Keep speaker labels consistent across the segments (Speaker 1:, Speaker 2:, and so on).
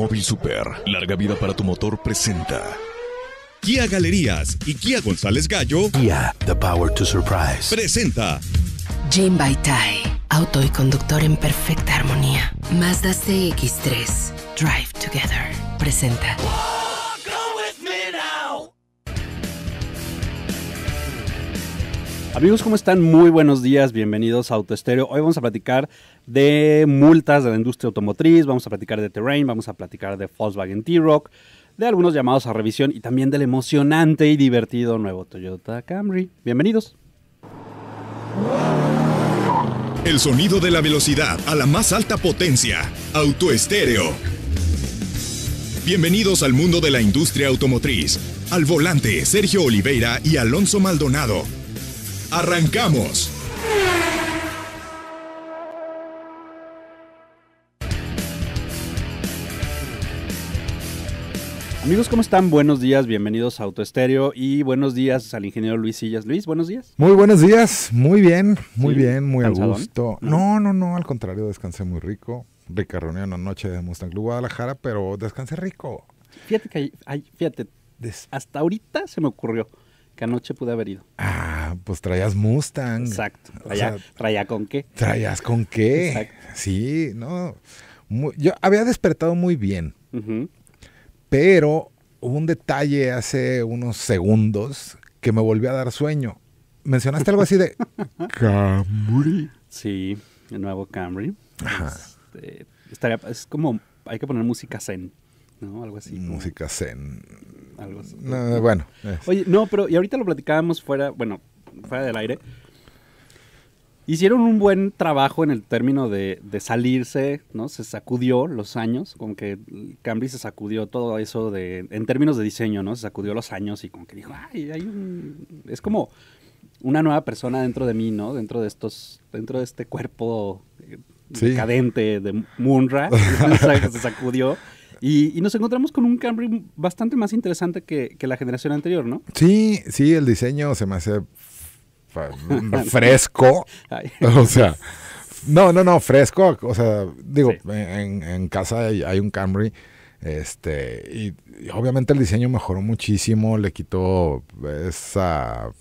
Speaker 1: Móvil Super, larga vida para tu motor presenta. Kia Galerías y Kia González Gallo. Kia, the power to surprise. Presenta. Jane Baitai, auto y conductor en perfecta armonía. Mazda CX3, Drive Together. Presenta.
Speaker 2: Amigos, ¿cómo están? Muy buenos días, bienvenidos a Autoestéreo. Hoy vamos a platicar de multas de la industria automotriz, vamos a platicar de Terrain, vamos a platicar de Volkswagen T-Rock, de algunos llamados a revisión y también del emocionante y divertido
Speaker 1: nuevo Toyota Camry. Bienvenidos. El sonido de la velocidad a la más alta potencia. Autoestéreo. Bienvenidos al mundo de la industria automotriz. Al volante, Sergio Oliveira y Alonso Maldonado Arrancamos.
Speaker 2: Amigos, ¿cómo están? Buenos días, bienvenidos a Autoestéreo y buenos días al ingeniero Luis Sillas. Luis, buenos días.
Speaker 3: Muy buenos días, muy bien, muy bien, muy a gusto. No, no, no, al contrario, descansé muy rico. Rica reunión anoche de Mustang Club Guadalajara,
Speaker 2: pero descansé rico. Fíjate que, hay, fíjate, hasta ahorita se me ocurrió anoche pude haber ido. Ah,
Speaker 3: pues traías Mustang. Exacto.
Speaker 2: Traía, con qué.
Speaker 3: Traías con qué. Sí, no. yo había despertado muy bien, pero hubo un detalle hace unos segundos
Speaker 2: que me volvió a dar sueño.
Speaker 3: Mencionaste algo así de Camry.
Speaker 2: Sí, el nuevo Camry. Este, estaría, es como, hay que poner música zen, ¿no? Algo así. Música zen bueno. Oye, no, pero y ahorita lo platicábamos fuera, bueno, fuera del aire. Hicieron un buen trabajo en el término de, salirse, ¿no? Se sacudió los años, como que cambry se sacudió todo eso de, en términos de diseño, ¿no? Se sacudió los años y como que dijo, ay, hay un... Es como una nueva persona dentro de mí, ¿no? Dentro de estos, dentro de este cuerpo eh, decadente de Munra, se sacudió y, nos encontramos con un Camry bastante más interesante que, la generación anterior, ¿no?
Speaker 3: Sí, sí, el diseño se me hace fresco. o sea, no, no, no, fresco. O sea, digo, en, casa hay, un Camry. Este, y, obviamente el diseño mejoró muchísimo, le quitó esa,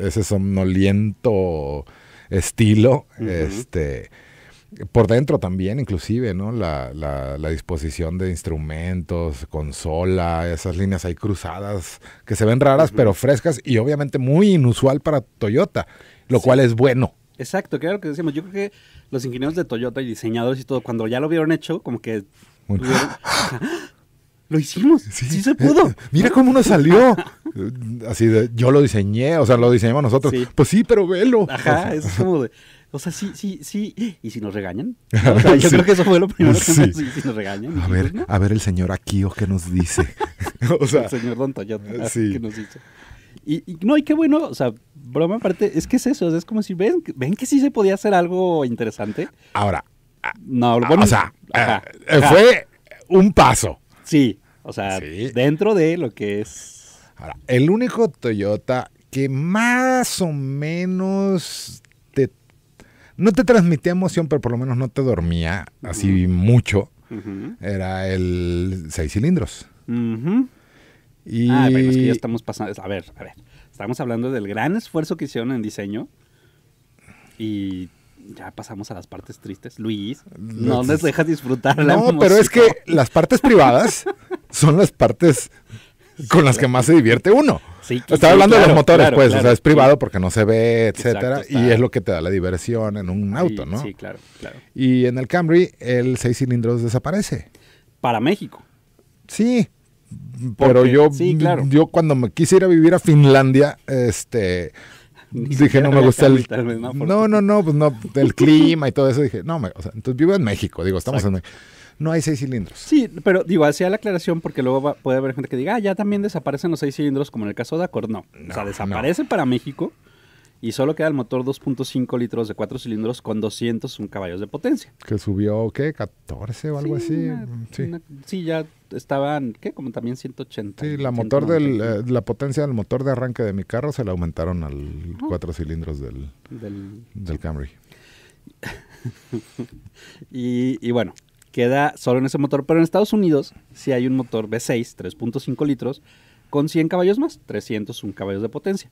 Speaker 3: ese somnoliento estilo. Este por dentro también, inclusive, ¿no? La, disposición de instrumentos, consola, esas líneas ahí cruzadas, que se ven raras, pero frescas y obviamente muy inusual para Toyota, lo cual es bueno.
Speaker 2: Exacto, claro que decimos, Yo creo que los ingenieros de Toyota y diseñadores y todo, cuando ya lo vieron hecho, como que...
Speaker 3: lo hicimos, sí. se pudo. Mira cómo nos salió. Así de, yo lo diseñé, o sea, lo diseñamos nosotros. Pues sí, pero
Speaker 2: velo. Ajá, es como de... O sea, sí, sí, sí. ¿Y si nos regañan? O sea, yo creo que eso fue lo primero que nos ¿Y si nos regañan? A ver,
Speaker 3: a ver el señor Aquío qué nos dice.
Speaker 1: o sea, el señor Don Toyota eh, ah, qué nos
Speaker 2: dice. Y, no, y qué bueno, o sea, broma aparte, es que es eso, es como si ven, ven que sí se podía hacer algo interesante. Ahora, ah, no, ah, bueno, o sea, eh, fue un paso. Sí, o sea, dentro de lo que es. Ahora, el
Speaker 3: único Toyota que más o menos no te transmitía emoción, pero por lo menos no te dormía así mucho, era el seis cilindros.
Speaker 2: y... Ah, que ya estamos pasando. A ver, a ver. Estamos hablando del gran esfuerzo que hicieron en diseño y ya pasamos a las partes tristes. Luis, no les pues, dejas disfrutar la No, pero es que
Speaker 3: las partes privadas son las partes con las que más se divierte uno.
Speaker 4: Sí, Estaba hablando de los motores, pues, o sea, es privado
Speaker 3: porque no se ve, etcétera, y es lo que te da la diversión en un auto, ¿no? Sí, claro, claro. Y en el Camry, el seis cilindros desaparece. Para México. Sí, pero yo, claro. yo cuando me quise ir a vivir a Finlandia, este dije no me gusta el no, no, no, pues no, el clima y todo eso, dije, no, o sea, entonces vivo en México, digo, estamos en México no hay seis cilindros.
Speaker 2: Sí, pero digo, hacía la aclaración porque luego puede haber gente que diga, ah, ya también desaparecen los seis cilindros, como en el caso de Accord. No, o sea, desaparece para México y solo queda el motor 2.5 litros de cuatro cilindros con 201 caballos de potencia.
Speaker 3: Que subió, ¿qué? 14 o algo así. Mm,
Speaker 2: sí. ya estaban, ¿qué? Como también 180. Sí, la, motor del,
Speaker 3: eh, la potencia del motor de arranque de mi carro se la aumentaron al ah. cuatro cilindros del, del, Camry.
Speaker 2: y bueno, queda solo en ese motor. Pero en Estados Unidos si hay un motor V6, 3.5 litros, con 100 caballos más, un caballos de potencia.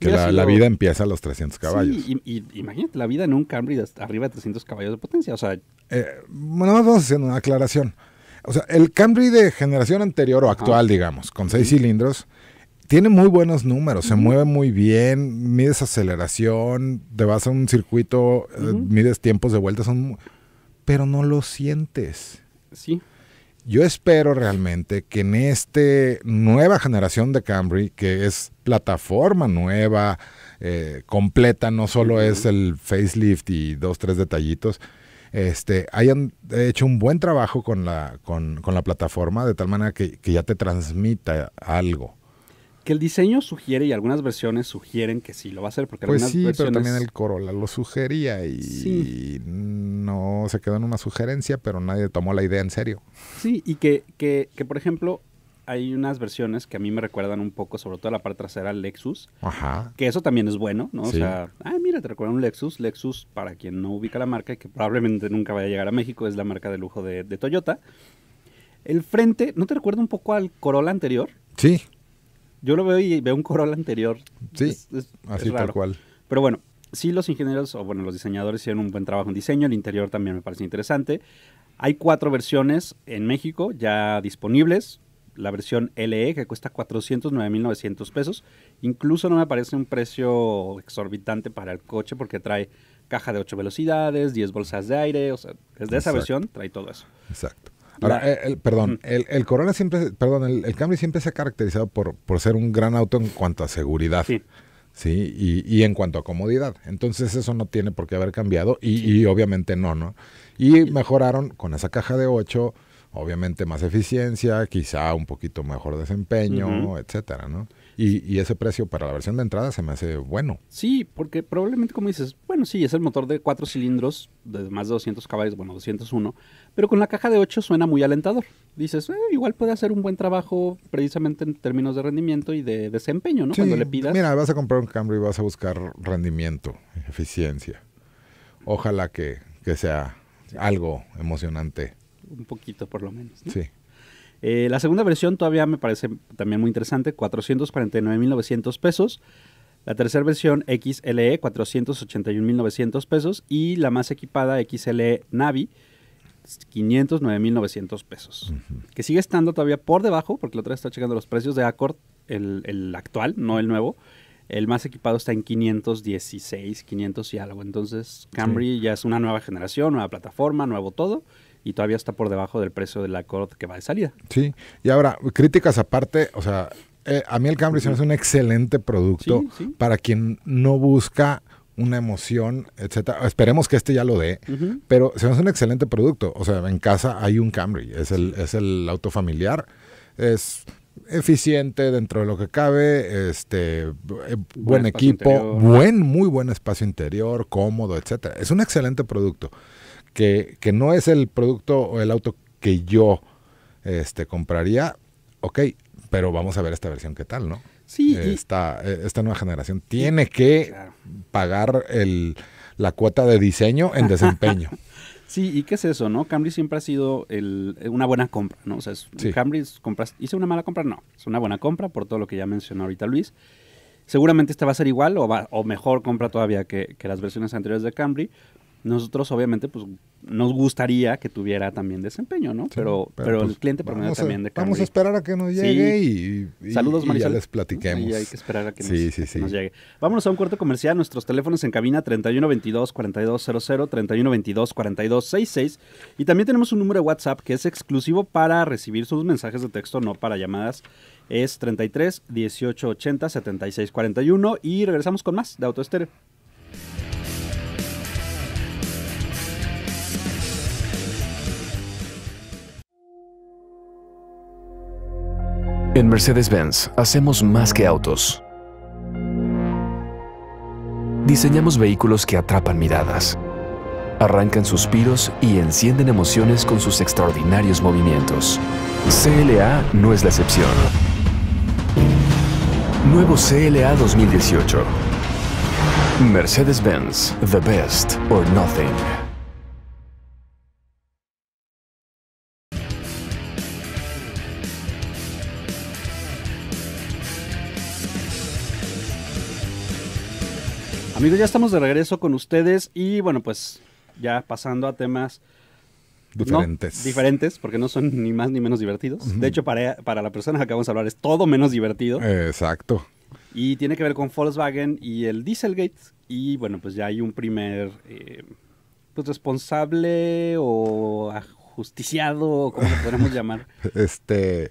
Speaker 2: Que la, vida empieza a los 300 caballos. y, imagínate, la vida en un Camry arriba de 300 caballos de potencia. O sea,
Speaker 3: bueno, eh, vamos haciendo una aclaración. O sea, el Camry de generación anterior o actual, digamos, con 6 cilindros, tiene muy buenos números, se mueve muy bien, mides aceleración, te vas a un circuito, eh, mides tiempos de vuelta, son pero no lo sientes. Sí. Yo espero realmente que en esta nueva generación de Cambry, que es plataforma nueva, eh, completa, no solo es el facelift y dos, tres detallitos, este, hayan hecho un buen trabajo con la, con, la plataforma de tal manera que ya te transmita algo
Speaker 2: que el diseño sugiere y algunas versiones sugieren que sí lo va a hacer porque pues algunas sí, pero también el
Speaker 3: Corolla lo sugería y no se quedó en una sugerencia, pero nadie tomó la idea en serio.
Speaker 2: Sí, y que, que, que, por ejemplo hay unas versiones que a mí me recuerdan un poco, sobre todo la parte trasera al Lexus, Ajá. que eso también es bueno, ¿no? O sea, ay, mira, te recuerda un Lexus, Lexus para quien no ubica la marca y que probablemente nunca vaya a llegar a México, es la marca de lujo de, de Toyota. El frente, ¿no te recuerda un poco al Corolla anterior? Sí. Yo lo veo y veo un Corolla anterior. Sí, así tal cual. Pero bueno, sí los ingenieros, o bueno, los diseñadores hicieron un buen trabajo en diseño, el interior también me parece interesante. Hay cuatro versiones en México ya disponibles. La versión LE que cuesta 409.900 pesos. Incluso no me parece un precio exorbitante para el coche porque trae caja de 8 velocidades, 10 bolsas de aire, o sea, desde esa versión trae todo eso.
Speaker 3: Exacto. Ahora, perdón, el, Corona siempre, perdón, el, cambio Camry siempre se ha caracterizado por, ser un gran auto en cuanto a seguridad. Sí. y, en cuanto a comodidad. Entonces eso no tiene por qué haber cambiado y, y, obviamente no, ¿no? Y mejoraron con esa caja de 8, obviamente más eficiencia, quizá un poquito mejor desempeño, etcétera, ¿no? Y, ese precio para la versión de entrada se me hace bueno.
Speaker 2: Sí, porque probablemente, como dices, bueno, sí, es el motor de cuatro cilindros, de más de 200 caballos, bueno, 201, pero con la caja de 8 suena muy alentador. Dices, eh, igual puede hacer un buen trabajo precisamente en términos de rendimiento y de desempeño, ¿no? Cuando le pidas.
Speaker 3: Mira, vas a comprar un cambio y vas a buscar rendimiento, eficiencia.
Speaker 2: Ojalá que, sea algo emocionante. Un poquito, por lo menos. Sí. Eh, la segunda versión todavía me parece también muy interesante, 449.900 pesos. La tercera versión XLE, 481.900 pesos. Y la más equipada XLE Navi, 509.900 pesos. Que sigue estando todavía por debajo, porque la otra está checando los precios de Accord, el, actual, no el nuevo. El más equipado está en 516, 500 y algo. Entonces, Camry ya es una nueva generación, nueva plataforma, nuevo todo y todavía está por debajo del precio del Accord que va de salida.
Speaker 3: Sí, y ahora, críticas aparte, o sea, eh, a mí el Camry se me hace un excelente producto para quien no busca una emoción, etcétera. Esperemos que este ya lo dé, pero se me hace un excelente producto. O sea, en casa hay un Camry, es el, es el auto familiar, es eficiente dentro de lo que cabe, este eh, buen, equipo, buen, muy buen espacio interior, cómodo, etcétera. Es un excelente producto que, no es el producto o el auto que yo este, compraría, ok, pero vamos a ver esta versión qué tal, ¿no? Sí. E, esta, nueva generación tiene que pagar la cuota de diseño en desempeño.
Speaker 2: Sí, ¿y qué es eso, no? Camry siempre ha sido una buena compra, ¿no? O sea, Camry, compras, ¿hice una mala compra? No, es una buena compra por todo lo que ya mencionó ahorita Luis. Seguramente esta va a ser igual o, o mejor compra todavía que, que, las versiones anteriores de Camry, nosotros obviamente pues nos gustaría que tuviera también desempeño, ¿no? pero, pero, el pues, cliente promedio también de Camry. Vamos a esperar a
Speaker 3: que nos llegue y, saludos ya les
Speaker 2: platiquemos. Y hay que esperar a que, nos, llegue. Vámonos a un cuarto comercial. Nuestros teléfonos en cabina 3122 4200, 3122 4266 y también tenemos un número de WhatsApp que es exclusivo para recibir sus mensajes de texto, no para llamadas. Es 33 1880 7641 y regresamos con más de Autoestéreo.
Speaker 5: En Mercedes-Benz hacemos más que autos. Diseñamos vehículos que atrapan miradas, arrancan suspiros y encienden emociones con sus extraordinarios movimientos. CLA no es la excepción. Nuevo CLA 2018. Mercedes-Benz, the best or nothing.
Speaker 2: ya estamos de regreso con ustedes y bueno, pues ya pasando a temas
Speaker 3: diferentes. diferentes,
Speaker 2: porque no son ni más ni menos divertidos. De hecho, para, la persona que vamos a hablar es todo menos divertido.
Speaker 3: Exacto.
Speaker 2: Y tiene que ver con Volkswagen y el Dieselgate. Y bueno, pues ya hay un primer eh, pues, responsable o ajusticiado, como lo podríamos llamar.
Speaker 3: Este,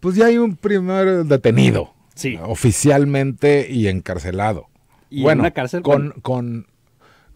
Speaker 3: pues ya hay un primer detenido. Sí. Oficialmente y encarcelado
Speaker 2: y bueno, en cárcel con,
Speaker 3: con,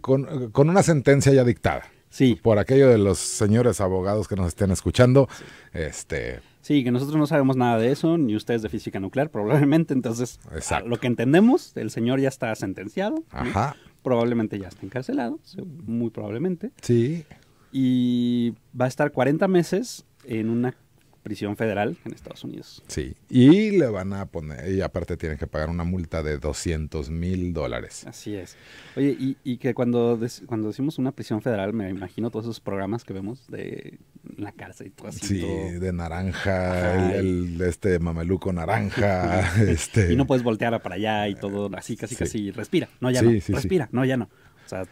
Speaker 3: con, una sentencia ya dictada. Sí. Por aquello de los señores abogados que nos estén escuchando. Sí. Este.
Speaker 2: Sí, que nosotros no sabemos nada de eso, ni ustedes de física nuclear, probablemente. Entonces, lo que entendemos, el señor ya está sentenciado. Ajá. Probablemente ya está encarcelado, muy probablemente. Sí. Y va a estar 40 meses en una prisión federal en Estados Unidos. Sí,
Speaker 3: y le van a poner, y aparte tienen que pagar una multa de 200 mil
Speaker 2: dólares. Así es. Oye, y, que cuando, cuando decimos una prisión federal, me imagino todos esos programas que vemos de la cárcel y todo así. Sí, de
Speaker 3: naranja, el, este mameluco naranja. Este. Y no
Speaker 2: puedes voltear para allá y todo así, casi, casi, respira, no, ya no, respira, no, ya no. O sea,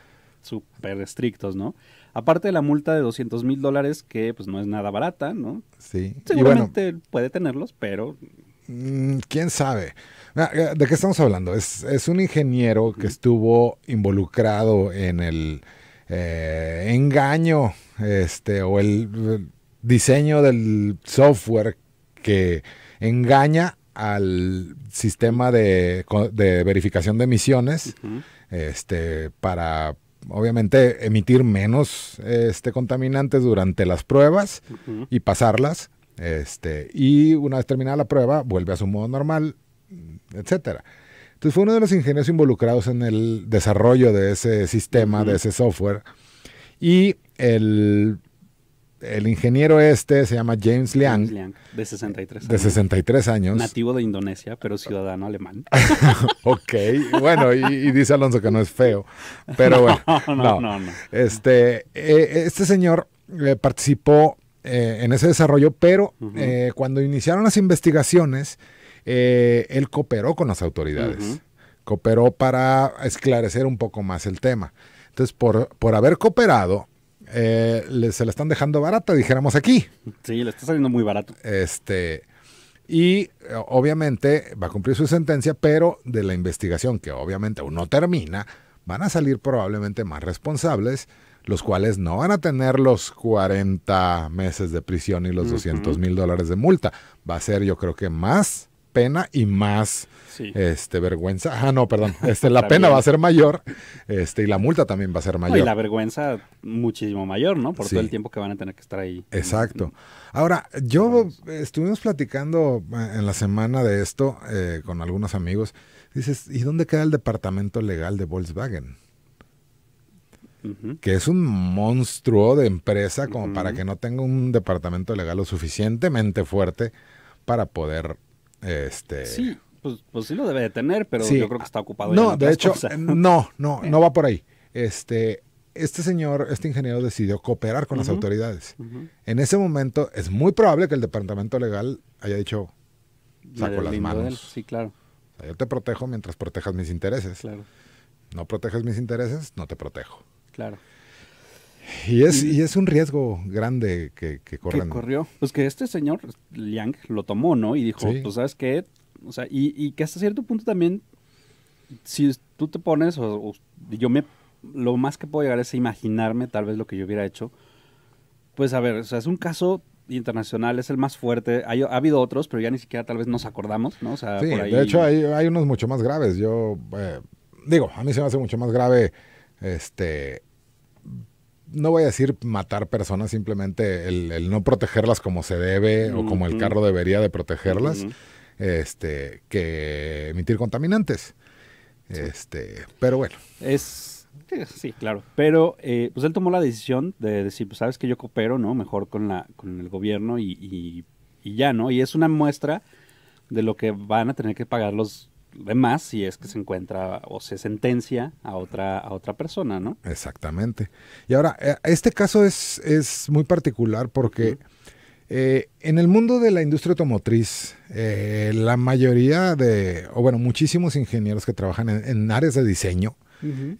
Speaker 2: súper estrictos, ¿no? Aparte de la multa de 200 mil dólares, que pues no es nada barata, ¿no? Sí. Seguramente puede tenerlos, pero...
Speaker 3: Mm, ¿Quién sabe? Ah, eh, ¿De qué estamos hablando? Es, un ingeniero que estuvo involucrado en el eh, engaño este, o el, eh, diseño del software que engaña al sistema de, de verificación de emisiones este, para obviamente emitir menos este, contaminantes durante las pruebas y pasarlas. Este, y una vez terminada la prueba, vuelve a su modo normal, etcétera. Entonces fue uno de los ingenieros involucrados en el desarrollo de ese sistema, de ese software. Y el el ingeniero este se llama James Liang.
Speaker 2: de 63 años. De 63 años. Nativo de Indonesia, pero ciudadano alemán. ok, bueno, y,
Speaker 3: dice Alonso que no es feo, pero bueno. No, no, no. Este, eh, este señor eh, participó eh, en ese desarrollo, pero cuando iniciaron las investigaciones, él cooperó con las autoridades. Cooperó para esclarecer un poco más el tema. Entonces, por, por haber cooperado, eh, le, se la están dejando barata, dijéramos aquí. Sí, le está saliendo muy barato. Este, y eh, obviamente va a cumplir su sentencia, pero de la investigación, que obviamente aún no termina, van a salir probablemente más responsables, los cuales no van a tener los 40 meses de prisión y los 200 mil dólares de multa. Va a ser, yo creo que más pena y más este, vergüenza. Ah, no, perdón. Este, la pena va a ser mayor este, y la multa también
Speaker 2: va a ser mayor. y la vergüenza muchísimo mayor, ¿no? Por todo el tiempo que van a tener que estar ahí.
Speaker 3: Exacto. Ahora, yo estuvimos platicando eh, en la semana de esto eh, con algunos amigos. Dices, ¿y dónde queda el departamento legal de Volkswagen? que es un monstruo de empresa como para que no tenga un departamento legal lo suficientemente fuerte para poder este... Sí,
Speaker 2: pues, pues, sí lo debe de tener, pero yo creo que está ocupado. No, de hecho, no,
Speaker 3: no, no va por ahí. Este, este señor, este ingeniero decidió cooperar con las autoridades. En ese momento es muy probable que el departamento legal haya dicho, saco las manos. Sí, claro. yo te protejo mientras protejas mis intereses. No proteges mis intereses, no te protejo. Claro. Y es, y, es un riesgo grande que, que corrió.
Speaker 2: Pues que este señor, Liang, lo tomó, ¿no? Y dijo, tú pues, sabes qué, o sea, y, y, que hasta cierto punto también, si tú te pones, o, yo me, lo más que puedo llegar es a imaginarme tal vez lo que yo hubiera hecho. Pues a ver, o sea, es un caso internacional, es el más fuerte. ha habido otros, pero ya ni siquiera tal vez nos acordamos, ¿no? O sea, sí, de hecho
Speaker 3: hay, hay, unos mucho más graves. Yo, eh, digo, a mí se me hace mucho más grave este no voy a decir matar personas, simplemente el, no protegerlas como se debe o como el carro debería de protegerlas, este, que
Speaker 2: emitir contaminantes. Este, pero bueno. Es sí, claro. Pero eh, pues él tomó la decisión de decir, pues sabes que yo coopero, ¿no? Mejor con la, con el gobierno y, y, y ya, ¿no? Y es una muestra de lo que van a tener que pagar los Además, si es que se encuentra o se sentencia a otra, a otra persona, ¿no? Exactamente.
Speaker 3: Y ahora, eh, este caso es, es muy particular porque eh, en el mundo de la industria automotriz, eh, la mayoría de, o bueno, muchísimos ingenieros que trabajan en, áreas de diseño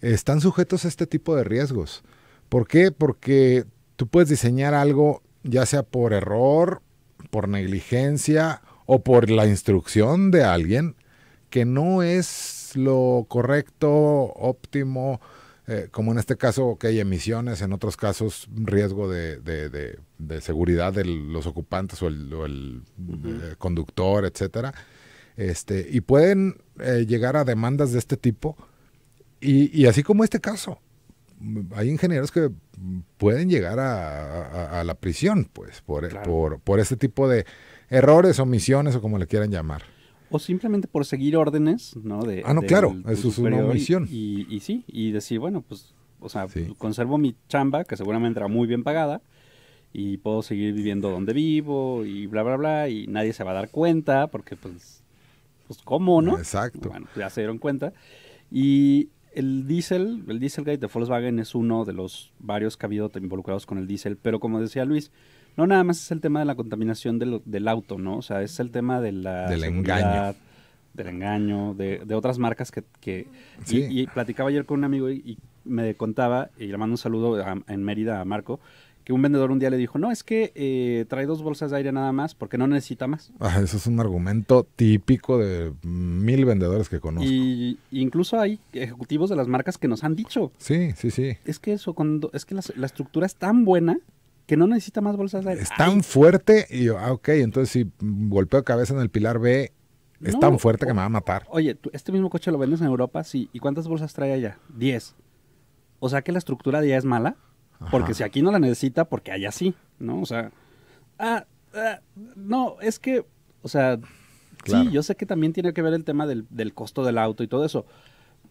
Speaker 3: están sujetos a este tipo de riesgos. ¿Por qué? Porque tú puedes diseñar algo ya sea por error, por negligencia o por la instrucción de alguien que no es lo correcto, óptimo, eh, como en este caso que hay emisiones, en otros casos riesgo de, seguridad de los ocupantes o el, eh, conductor, etcétera. Este, y pueden eh, llegar a demandas de este tipo. Y, y, así como este caso, hay ingenieros que pueden llegar a, la prisión, pues, por, por, por este tipo de errores, omisiones o como le quieran llamar
Speaker 2: o simplemente por seguir órdenes, ¿no? De, ah, no, claro, eso es una omisión. Y, y, sí, y decir, bueno, pues, o sea, conservo mi chamba, que seguramente era muy bien pagada, y puedo seguir viviendo donde vivo, y bla, bla, bla, y nadie se va a dar cuenta, porque pues, pues ¿cómo, no? Exacto. Bueno, ya se dieron cuenta. Y el diésel, el Dieselgate de Volkswagen es uno de los varios que ha habido involucrados con el diésel, pero como decía Luis, no nada más es el tema de la contaminación del, auto, ¿no? O sea, es el tema de la del engaño. Del engaño, de, de otras marcas que... y, platicaba ayer con un amigo y, me contaba, y le mando un saludo en Mérida a Marco, que un vendedor un día le dijo, no, es que eh, trae dos bolsas de aire nada más porque no necesita más.
Speaker 3: Ah, eso es un argumento típico de mil vendedores que conozco.
Speaker 2: Y incluso hay ejecutivos de las marcas que nos han dicho. Sí, sí, sí. Es que eso, cuando, es que la estructura es tan buena que no necesita más bolsas de aire. Es tan
Speaker 3: fuerte, y yo, ah, ok, entonces si golpeo cabeza en el pilar B, es tan fuerte que me va a
Speaker 2: matar. Oye, este mismo coche lo vendes en Europa, sí. ¿Y cuántas bolsas trae allá? Diez. O sea que la estructura de allá es mala, porque si aquí no la necesita, porque allá sí, ¿no? O sea, ah, ah no, es que, o sea, sí, yo sé que también tiene que ver el tema del, del costo del auto y todo eso,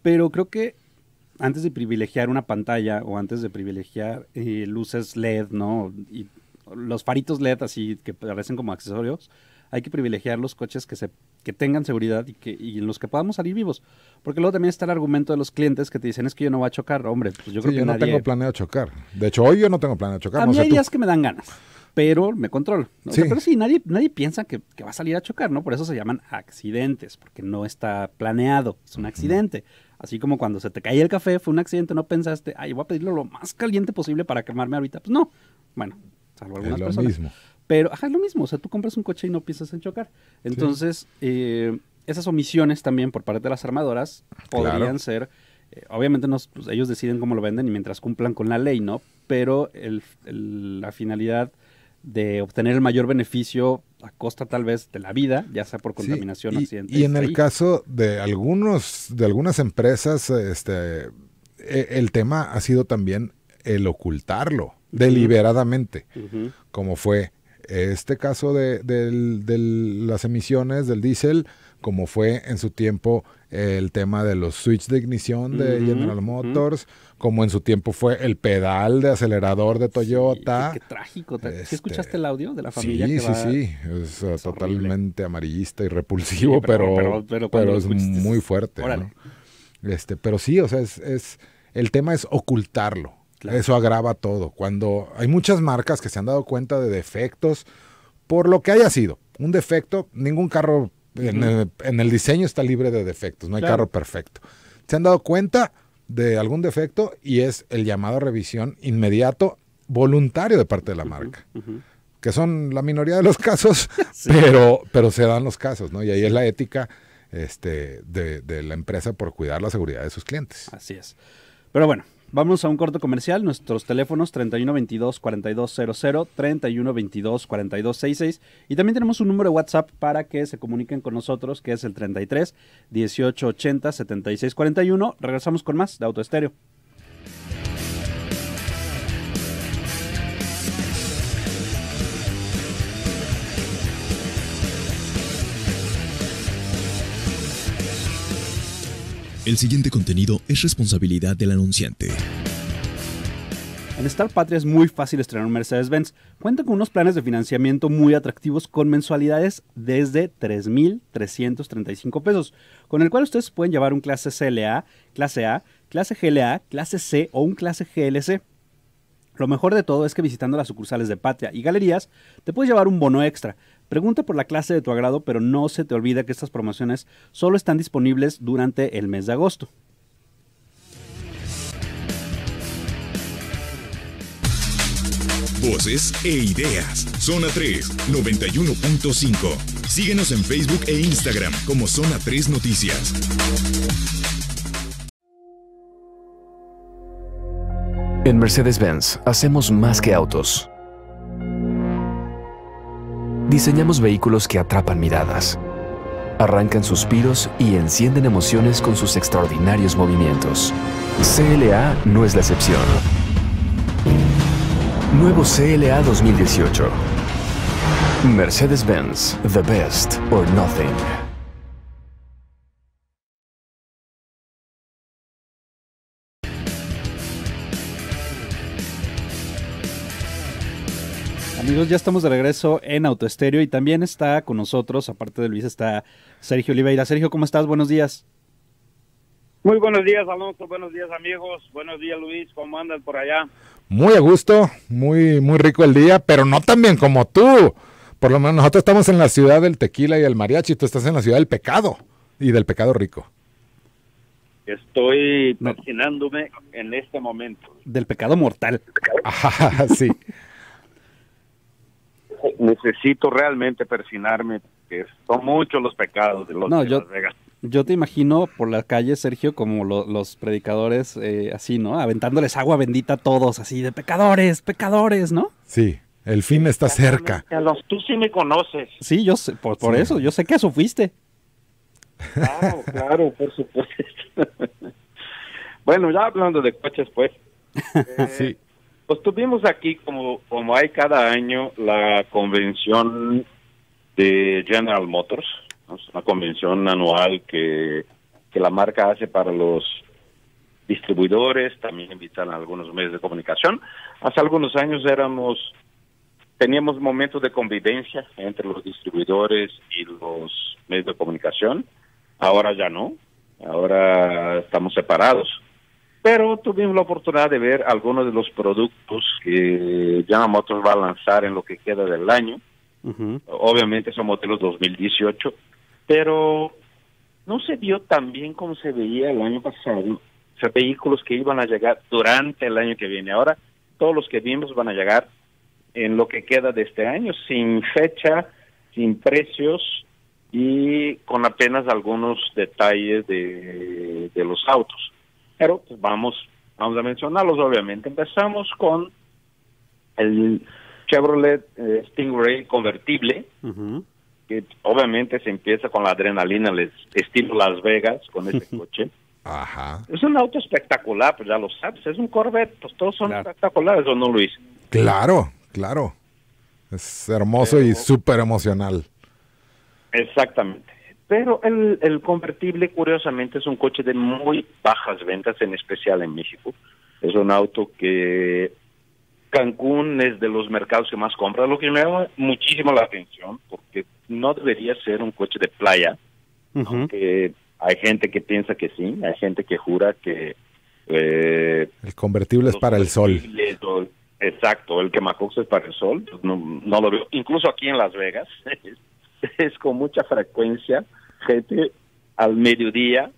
Speaker 2: pero creo que antes de privilegiar una pantalla o antes de privilegiar eh, luces LED, ¿no? Y los faritos LED así que parecen como accesorios, hay que privilegiar los coches que, se, que tengan seguridad y, que, y en los que podamos salir vivos. Porque luego también está el argumento de los clientes que te dicen, es que yo no voy a chocar, hombre, pues yo sí, creo yo que no tengo
Speaker 3: planeado chocar. De hecho, hoy yo no tengo planeado chocar. A mí hay días
Speaker 2: que me dan ganas, pero me controlo. pero sí, nadie, nadie piensa que, que, va a salir a chocar, ¿no? Por eso se llaman accidentes, porque no está planeado, es un accidente. Así como cuando se te caía el café, fue un accidente, no pensaste, ay, voy a pedirlo lo más caliente posible para quemarme ahorita. Pues no. Bueno, salvo algunas es Mismo. Pero, ajá, es lo mismo. O sea, tú compras un coche y no piensas en chocar. Entonces, eh, esas omisiones también por parte de las armadoras podrían ser. Eh, obviamente, pues, ellos deciden cómo lo venden y mientras cumplan con la ley, ¿no? Pero el, la finalidad de obtener el mayor beneficio a costa tal vez de la vida, ya sea por contaminación o y, Y en el
Speaker 3: caso de algunos, de algunas empresas, este e, el tema ha sido también el ocultarlo deliberadamente, como fue este caso de, de las emisiones del diésel, como fue en su tiempo el tema de los switch de ignición de General Motors, como en su tiempo fue el pedal de acelerador de Toyota. qué,
Speaker 2: trágico. ¿Sí este, escuchaste el audio de la familia? Sí, sí, sí.
Speaker 3: Es, totalmente amarillista y repulsivo, pero, pero, es muy fuerte. Este, pero sí, o sea, es, el tema es ocultarlo. Eso agrava todo. Cuando hay muchas marcas que se han dado cuenta de defectos, por lo que haya sido, un defecto, ningún carro en, el, diseño está libre de defectos, no hay carro perfecto. ¿Se han dado cuenta de algún defecto? Y es el llamado a revisión inmediato, voluntario de parte de la marca. Que son la minoría de los casos, pero, pero se dan los casos, ¿no? Y ahí es la ética este,
Speaker 2: de la empresa por cuidar la seguridad de sus clientes. Así es. Pero bueno, Vamos a un corto comercial. Nuestros teléfonos 3122-4200, 3122-4266. Y también tenemos un número de WhatsApp para que se comuniquen con nosotros, que es el 33 18 1880 7641. Regresamos con más de estéreo
Speaker 1: El siguiente contenido es responsabilidad del anunciante.
Speaker 2: En Star patria es muy fácil estrenar un Mercedes-Benz. Cuenta con unos planes de financiamiento muy atractivos con mensualidades desde 3.335 pesos, con el cual ustedes pueden llevar un clase CLA, clase A, clase GLA, clase C o un clase GLC. Lo mejor de todo es que visitando las sucursales de Patria y galerías, te puedes llevar un bono extra, Pregunta por la clase de tu agrado, pero no se te olvida que estas promociones solo están disponibles durante el mes de agosto.
Speaker 1: Voces e ideas. Zona 3, 91.5. Síguenos en Facebook e Instagram como Zona 3
Speaker 5: Noticias. En Mercedes-Benz hacemos más que autos diseñamos vehículos que atrapan miradas, arrancan suspiros y encienden emociones con sus extraordinarios movimientos. CLA no es la excepción. Nuevo CLA 2018. Mercedes-Benz, The Best or Nothing.
Speaker 2: amigos, ya estamos de regreso en Autoestéreo y también está con nosotros, aparte de Luis, está Sergio Oliveira. Sergio, ¿cómo estás? Buenos días.
Speaker 4: Muy buenos días, Alonso. Buenos días, amigos. Buenos días, Luis. ¿Cómo andas por allá?
Speaker 3: Muy a gusto, muy, muy rico el día, pero no tan bien como tú. Por lo menos nosotros estamos en la ciudad del tequila y el mariachi, tú estás en la ciudad del pecado y del
Speaker 2: pecado rico.
Speaker 4: Estoy fascinándome en este momento.
Speaker 2: Del pecado mortal. Ajá, sí
Speaker 4: necesito realmente persinarme, que son muchos los pecados de los de yo,
Speaker 2: Vegas. Yo te imagino por la calle, Sergio, como los predicadores, eh, así, ¿no? Aventándoles agua bendita a todos, así, de pecadores, pecadores, ¿no? Sí, el fin está cerca. A los, tú sí me conoces. Sí, yo sé, por, eso, yo sé que sufriste Claro,
Speaker 4: claro, por supuesto. bueno, ya hablando de coches, pues. sí. Pues tuvimos aquí, como, como hay cada año, la convención de General Motors, una convención anual que, que la marca hace para los distribuidores, también invitan a algunos medios de comunicación. Hace algunos años éramos, teníamos momentos de convivencia entre los distribuidores y los medios de comunicación, ahora ya no, ahora estamos separados pero tuvimos la oportunidad de ver algunos de los productos que Yamamoto va a lanzar en lo que queda del año. Obviamente son modelos 2018, pero no se vio tan bien como se veía el año pasado. O vehículos que iban a llegar durante el año que viene. Ahora todos los que vimos van a llegar en lo que queda de este año, sin fecha, sin precios y con apenas algunos detalles de los autos. Pero pues, vamos, vamos a mencionarlos, obviamente. Empezamos con el Chevrolet eh, Stingray convertible, que obviamente se empieza con la adrenalina, les, estilo Las Vegas con este coche. Ajá. Es un auto espectacular, pues ya lo sabes, es un Corvette, pues todos son espectaculares, ¿o no, Luis?
Speaker 3: Claro, claro. Es hermoso y súper emocional.
Speaker 4: Exactamente. Pero el, el convertible, curiosamente, es un coche de muy bajas ventas, en especial en México. Es un auto que Cancún es de los mercados que más compra, lo que me llama muchísimo la atención, porque no debería ser un coche de playa, aunque hay gente que piensa que sí, hay gente que jura que... Eh, el convertible es para el sol. exacto, el que Macox es para el sol, no, lo veo. Incluso aquí en Las Vegas es con mucha frecuencia gente al
Speaker 2: mediodía,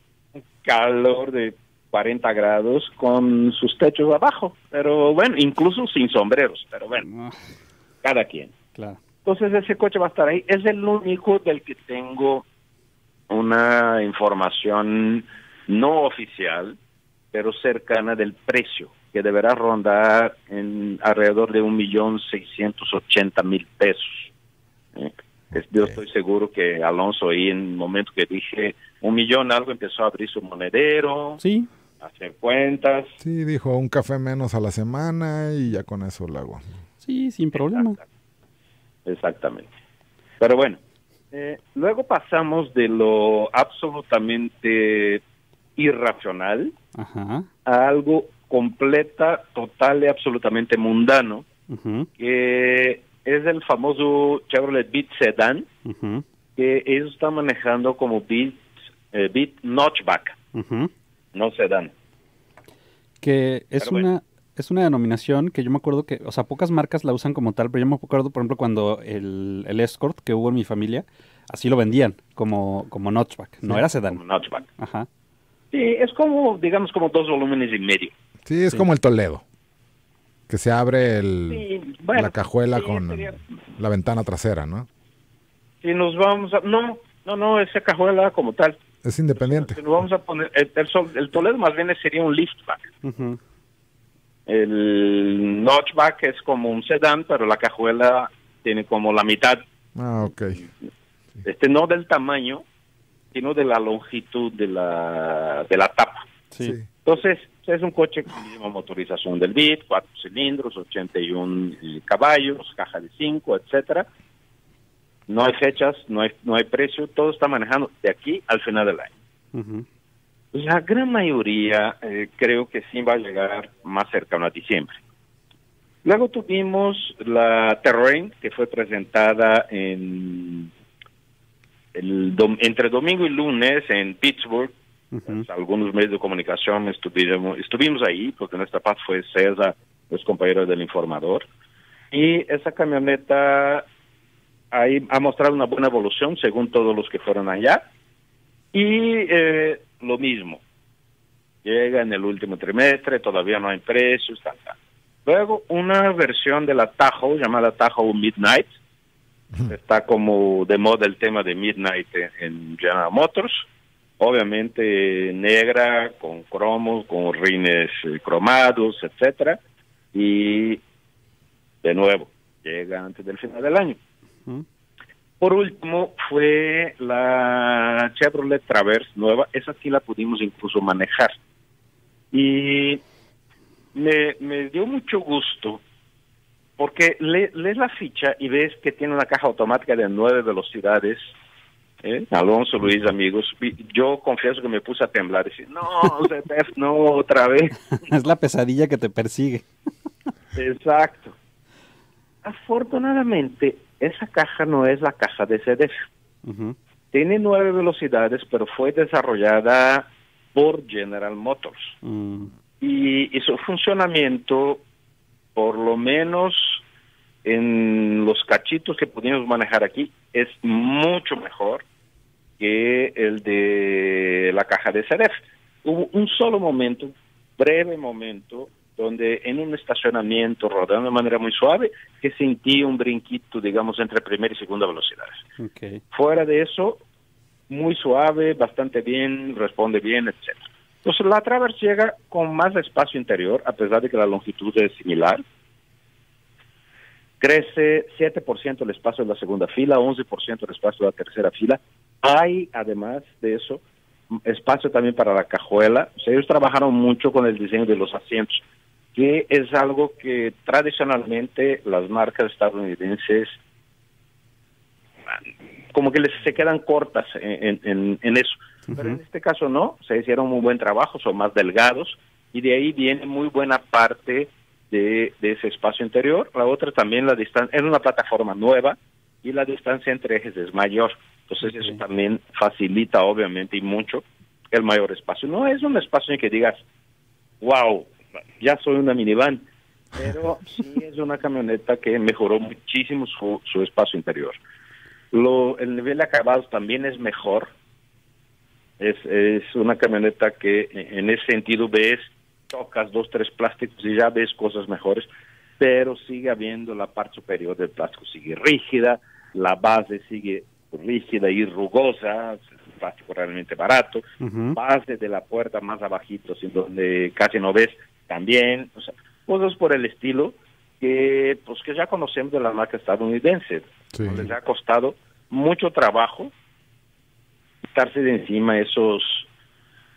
Speaker 4: calor de 40 grados con sus techos abajo, pero bueno, incluso sin sombreros, pero bueno, ah. cada quien. Claro. Entonces ese coche va a estar ahí. Es el único del que tengo una información no oficial, pero cercana del precio, que deberá rondar en alrededor de un millón seiscientos ochenta mil pesos. ¿eh? Yo estoy seguro que Alonso ahí en el momento que dije un millón algo empezó a abrir su monedero. Sí. A hacer cuentas.
Speaker 3: Sí, dijo un café menos a la semana y ya con eso lo hago. Sí, sin problema.
Speaker 4: Exactamente. Pero bueno, eh, luego pasamos de lo absolutamente irracional a algo completa, total y absolutamente mundano, que es el famoso Chevrolet Beat Sedan, que ellos están manejando como Beat, eh, Beat Notchback, no Sedan.
Speaker 2: Que es una... Es una denominación que yo me acuerdo que, o sea, pocas marcas la usan como tal, pero yo me acuerdo, por ejemplo, cuando el, Escort que hubo en mi familia, así lo vendían, como, como notchback, no era sedán. notchback. Ajá.
Speaker 4: Sí, es como, digamos, como dos volúmenes y medio.
Speaker 2: Sí, es como el Toledo.
Speaker 3: Que se abre el, la cajuela con la ventana trasera, ¿no?
Speaker 4: Si nos vamos a... No, no, no, esa cajuela como tal. Es independiente. Si nos vamos a poner... El, Toledo más bien sería un liftback. El notchback es como un sedán, pero la cajuela tiene como la mitad. Ah, ok. Este no del tamaño, sino de la longitud de la, de la tapa. Sí. Entonces, es un coche con misma motorización del BIT, cuatro cilindros, 81 eh, caballos, caja de 5, etcétera. No hay fechas, no hay, no hay precio, todo está manejando de aquí al final del año. La gran mayoría eh, creo que sí va a llegar más cercano a diciembre. Luego tuvimos la Terrain, que fue presentada en entre domingo y lunes en Pittsburgh, pues, algunos medios de comunicación estuvimos, estuvimos ahí, porque nuestra parte fue César, los compañeros del informador. Y esa camioneta ahí ha mostrado una buena evolución según todos los que fueron allá. Y eh, lo mismo, llega en el último trimestre, todavía no hay precios, Luego una versión de la Tahoe llamada Tahoe Midnight. Está como de moda el tema de Midnight en General Motors obviamente negra, con cromos, con rines eh, cromados, etcétera, y de nuevo llega antes del final del año. Por último fue la Chevrolet Traverse nueva, esa sí la pudimos incluso manejar. Y me, me dio mucho gusto porque le, lees la ficha y ves que tiene una caja automática de nueve velocidades, ¿Eh? Alonso, Luis, amigos, yo confieso que me puse a temblar y decir, no, ZF, no, otra vez.
Speaker 2: es la pesadilla que te persigue.
Speaker 4: Exacto. Afortunadamente, esa caja no es la caja de ZF. Tiene nueve velocidades, pero fue desarrollada por General Motors. Mm. y, y su funcionamiento, por lo menos en los cachitos que pudimos manejar aquí, es mucho mejor que el de la caja de Sedef. Hubo un solo momento, breve momento, donde en un estacionamiento rodando de manera muy suave, que sentí un brinquito, digamos, entre primera y segunda velocidad. Fuera de eso, muy suave, bastante bien, responde bien, etc. Entonces la Traverse llega con más espacio interior, a pesar de que la longitud es similar. Crece 7% el espacio de la segunda fila, 11% el espacio de la tercera fila, hay, además de eso, espacio también para la cajuela. O ellos trabajaron mucho con el diseño de los asientos, que es algo que tradicionalmente las marcas estadounidenses como que les se quedan cortas en, eso. Pero en este caso no, se hicieron un buen trabajo, son más delgados y de ahí viene muy buena parte de, de ese espacio interior. La otra también la distancia, es una plataforma nueva y la distancia entre ejes es mayor. Entonces eso también facilita obviamente y mucho el mayor espacio. No es un espacio en que digas, wow, ya soy una minivan, pero sí es una camioneta que mejoró muchísimo su, espacio interior. Lo, el nivel de acabados también es mejor. Es, es una camioneta que e, en ese sentido ves, tocas dos, tres plásticos y ya ves cosas mejores, pero sigue habiendo la parte superior del plástico, sigue rígida, la base sigue rígida y rugosa, particularmente barato, uh desde la puerta más abajito, donde casi no ves también, o sea, cosas por el estilo que pues que ya conocemos de la marca estadounidense, donde les ha costado mucho trabajo quitarse de encima esos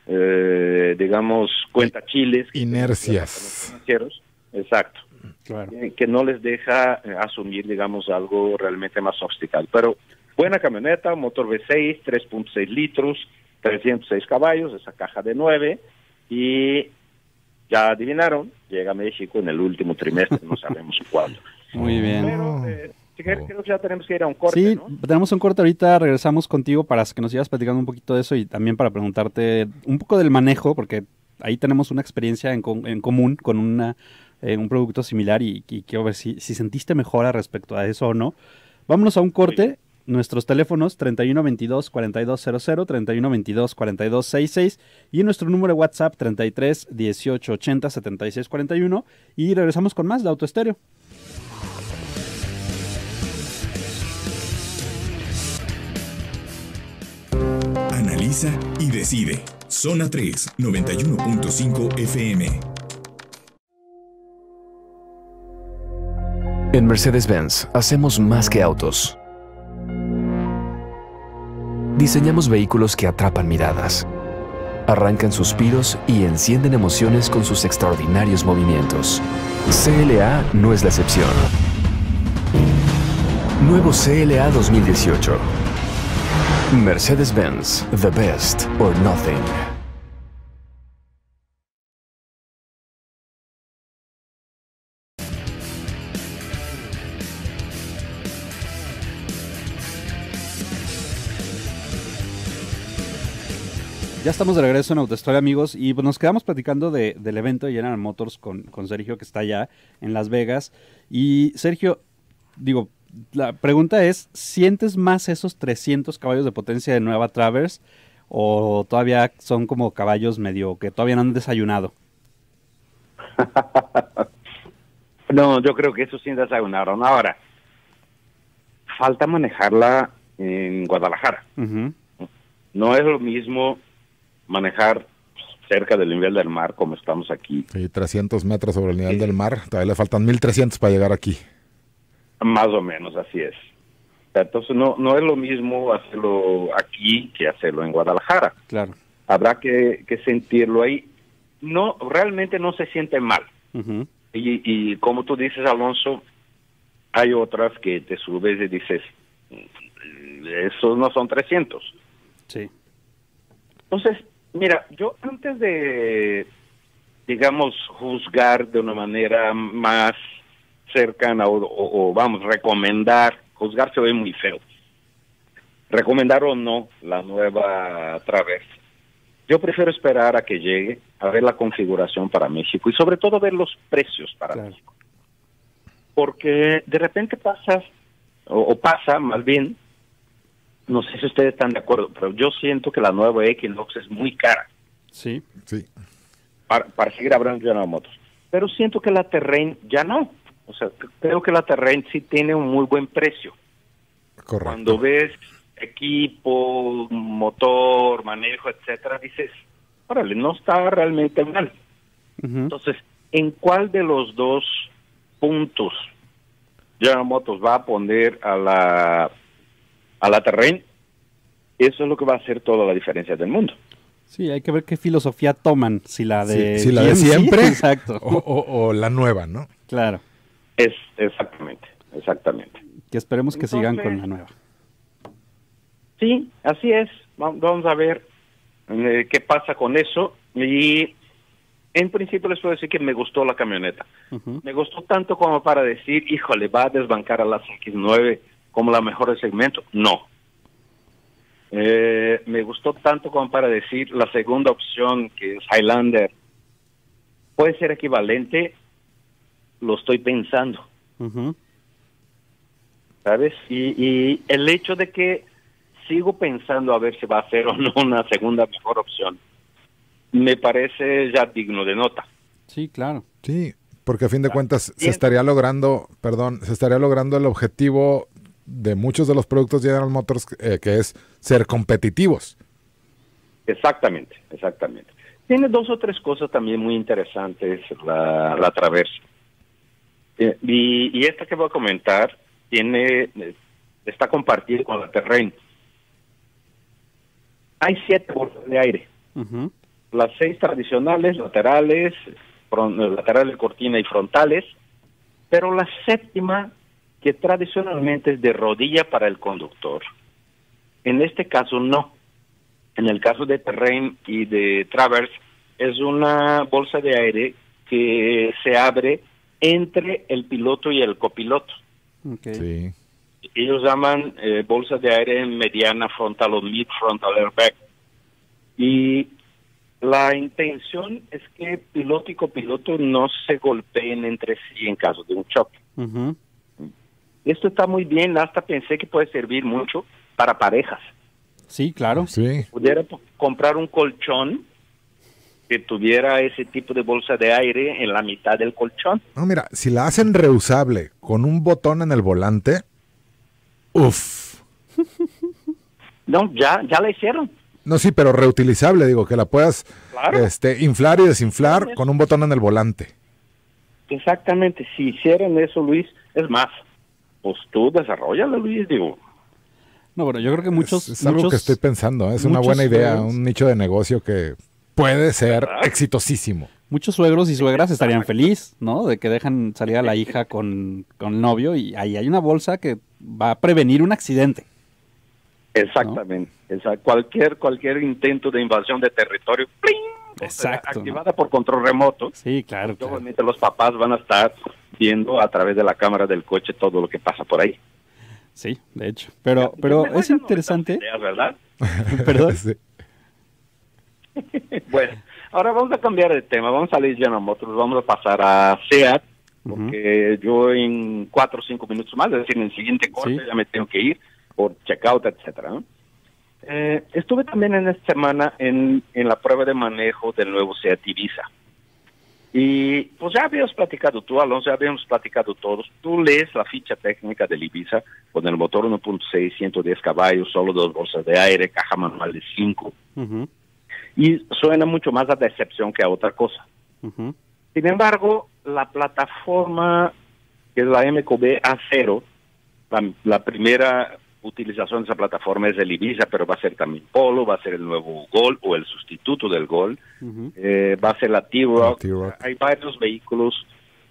Speaker 4: eh, digamos cuentachiles inercias exacto eh, que, no les deja eh, asumir digamos algo realmente más sofisticado, pero Buena camioneta, motor V6, 3.6 litros, 306 caballos, esa caja de 9. Y ya adivinaron, llega a México en el último trimestre, no sabemos cuándo.
Speaker 2: Muy bien. Pero, eh, oh.
Speaker 4: creo, que ya tenemos que ir a un corte. Sí,
Speaker 2: tenemos un corte ahorita, regresamos contigo para que nos sigas platicando un poquito de eso y también para preguntarte un poco del manejo, porque ahí tenemos una experiencia en, común con eh, un producto similar y, quiero ver si, si, sentiste mejora respecto a eso o no. Vámonos a un corte nuestros teléfonos 3122-4200, 3122-4266 y nuestro número de WhatsApp 33 18 41 y regresamos con más de Autoestéreo.
Speaker 1: Analiza y decide. Zona 3, 91.5 FM.
Speaker 5: En Mercedes-Benz hacemos más que autos diseñamos vehículos que atrapan miradas, arrancan suspiros y encienden emociones con sus extraordinarios movimientos. CLA no es la excepción. Nuevo CLA 2018. Mercedes-Benz, the best or nothing.
Speaker 2: Ya estamos de regreso en Autostoria, amigos, y pues nos quedamos platicando del evento de General Motors con, Sergio, que está allá en Las Vegas. Y Sergio, digo, la pregunta es, ¿sientes más esos 300 caballos de potencia de Nueva Traverse o todavía son como caballos medio que todavía no han desayunado?
Speaker 4: no, yo creo que esos sí desayunaron. Ahora, falta manejarla en Guadalajara. No es lo mismo manejar cerca del nivel del mar como estamos aquí.
Speaker 3: Sí, 300 metros sobre el nivel del mar, todavía le faltan 1300 para llegar aquí.
Speaker 4: Más o menos, así es. Entonces no, no es lo mismo hacerlo aquí que hacerlo en Guadalajara. Claro. Habrá que, sentirlo ahí. No, realmente no se siente mal. y, y como tú dices, Alonso, hay otras que te subes y dices, mm, esos no son 300.
Speaker 2: Sí. Entonces,
Speaker 4: Mira, yo antes de, digamos, juzgar de una manera más cercana o, o, vamos, recomendar, juzgar se ve muy feo, recomendar o no la nueva travesa, Yo prefiero esperar a que llegue, a ver la configuración para México y sobre todo ver los precios para México. Porque de repente pasa, o, pasa más bien, no sé si ustedes están de acuerdo, pero yo siento que la nueva Equinox es muy cara.
Speaker 2: Sí, sí.
Speaker 4: Para, seguir hablando de motos. Pero siento que la Terrain ya no. O sea, creo que la Terrain sí tiene un muy buen precio. Correcto. Cuando ves equipo, motor, manejo, etcétera, dices, órale, no está realmente mal. Entonces, ¿en cuál de los dos puntos General Motors va a poner a la a la terren, eso es lo que va a hacer toda la diferencia del mundo.
Speaker 2: Sí, hay que ver qué filosofía toman, si la de, siempre O, la nueva, ¿no? Claro. Es, exactamente, exactamente. Que esperemos que sigan con la nueva.
Speaker 4: Sí, así es. Vamos a ver eh, qué pasa con eso. Y en principio les puedo decir que me gustó la camioneta. Me gustó tanto como para decir, híjole, va a desbancar a las X9 como la mejor del segmento? No. Eh, me gustó tanto como para decir la segunda opción, que es Highlander, puede ser equivalente, lo estoy pensando. ¿Sabes? Y, y el hecho de que sigo pensando a ver si va a ser o no una segunda mejor opción, me parece ya digno de nota.
Speaker 2: Sí, claro. Sí,
Speaker 3: porque a fin de ah, cuentas se estaría logrando, perdón, se estaría logrando el objetivo de muchos de los productos de General Motors, eh, que es ser competitivos.
Speaker 4: Exactamente, exactamente. Tiene dos o tres cosas también muy interesantes la, la eh, Y, esta que voy a comentar tiene eh, está compartida con la terreno. Hay siete bolsas de aire. Las seis tradicionales, laterales, laterales, cortina y frontales. Pero la séptima que tradicionalmente es de rodilla para el conductor. En este caso no. En el caso de Terrain y de Traverse es una bolsa de aire que se abre entre el piloto y el copiloto. Ellos llaman eh, bolsa de aire mediana frontal o mid frontal airbag. Y la intención es que piloto y copiloto no se golpeen entre sí en caso de un choque esto está muy bien, hasta pensé que puede servir mucho para parejas.
Speaker 2: Sí, claro. Sí. Pudiera
Speaker 4: comprar un colchón que tuviera ese tipo de bolsa de aire en la mitad del colchón.
Speaker 3: No, mira, si la hacen reusable con un botón en el volante, uff.
Speaker 4: No, ya, ya la hicieron.
Speaker 3: No, sí, pero reutilizable, digo, que la puedas este, inflar y desinflar con un botón en el volante.
Speaker 4: Exactamente, si hicieron eso, Luis, es más, pues tú desarrollalo, Luis, digo.
Speaker 2: No, bueno, yo creo que muchos... Es, algo que estoy
Speaker 3: pensando, ¿eh? es una buena idea, un nicho de negocio que
Speaker 2: puede ser exitosísimo. Muchos suegros y suegras estarían felices, ¿no? De que dejan salir a la hija con, con el novio y ahí hay una bolsa que va a prevenir un accidente.
Speaker 4: Exactamente. cualquier, cualquier intento de invasión de territorio, Exacto, activada por control remoto. Sí, claro. Obviamente los papás van a estar viendo a través de la cámara del coche todo lo que pasa por ahí. Sí, de
Speaker 2: hecho. Pero, pero es interesante. ¿Verdad? Perdón.
Speaker 4: bueno, ahora vamos a cambiar de tema. Vamos a salir ya nosotros, vamos a pasar a SEAT, porque yo en cuatro o cinco minutos más, es decir, en el siguiente corte ya me tengo que ir por checkout, etcétera. Eh, estuve también en esta semana en, en la prueba de manejo del nuevo SEAT Ibiza. Y, pues, ya habíamos platicado tú, Alonso, ya habíamos platicado todos. Tú lees la ficha técnica del Ibiza con el motor 1.6, 110 caballos, solo dos bolsas de aire, caja manual de 5. Y suena mucho más a decepción que a otra cosa.
Speaker 2: Sin
Speaker 4: embargo, la plataforma que es la MQB A0, la primera utilización de esa plataforma es el Ibiza, pero va a ser también Polo, va a ser el nuevo Gol o el sustituto del Gol, eh, va a ser la t Hay varios vehículos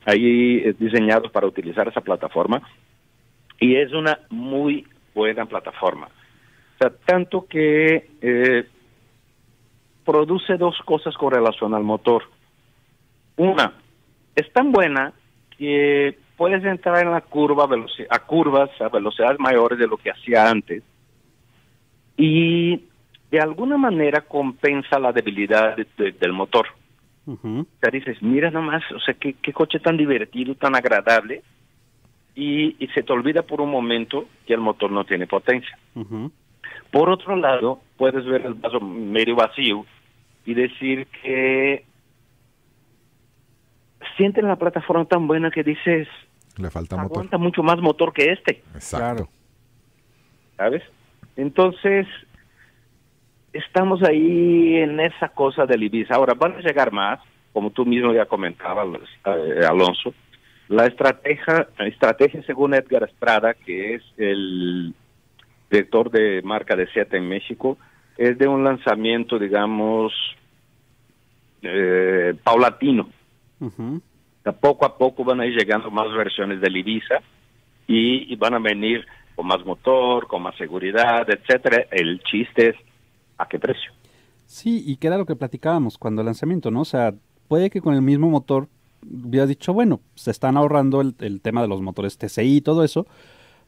Speaker 4: ahí eh, diseñados para utilizar esa plataforma y es una muy buena plataforma. O sea, tanto que eh, produce dos cosas con relación al motor. Una, es tan buena que puedes entrar en la curva a curvas a velocidades mayores de lo que hacía antes y de alguna manera compensa la debilidad del motor. Te dices, mira nomás, o sea, qué, qué coche tan divertido, tan agradable, y, se te olvida por un momento que el motor no tiene potencia. Por otro lado, puedes ver el vaso medio vacío y decir que sienten la plataforma tan buena que dices, le falta motor. mucho más motor que este. Claro. ¿Sabes? Entonces, estamos ahí en esa cosa del Ibiza. Ahora, van a llegar más, como tú mismo ya comentabas, eh, Alonso. La estrategia, la estrategia según Edgar Estrada, que es el director de marca de SEAT en México, es de un lanzamiento, digamos, eh, paulatino. Ajá poco a poco van a ir llegando más versiones del Ibiza y, van a venir con más motor, con más seguridad, etcétera. El chiste es a qué precio.
Speaker 2: Sí, y que era lo que platicábamos cuando el lanzamiento, ¿no? O sea, puede que con el mismo motor hubieras dicho, bueno, se están ahorrando el, tema de los motores TCI y todo eso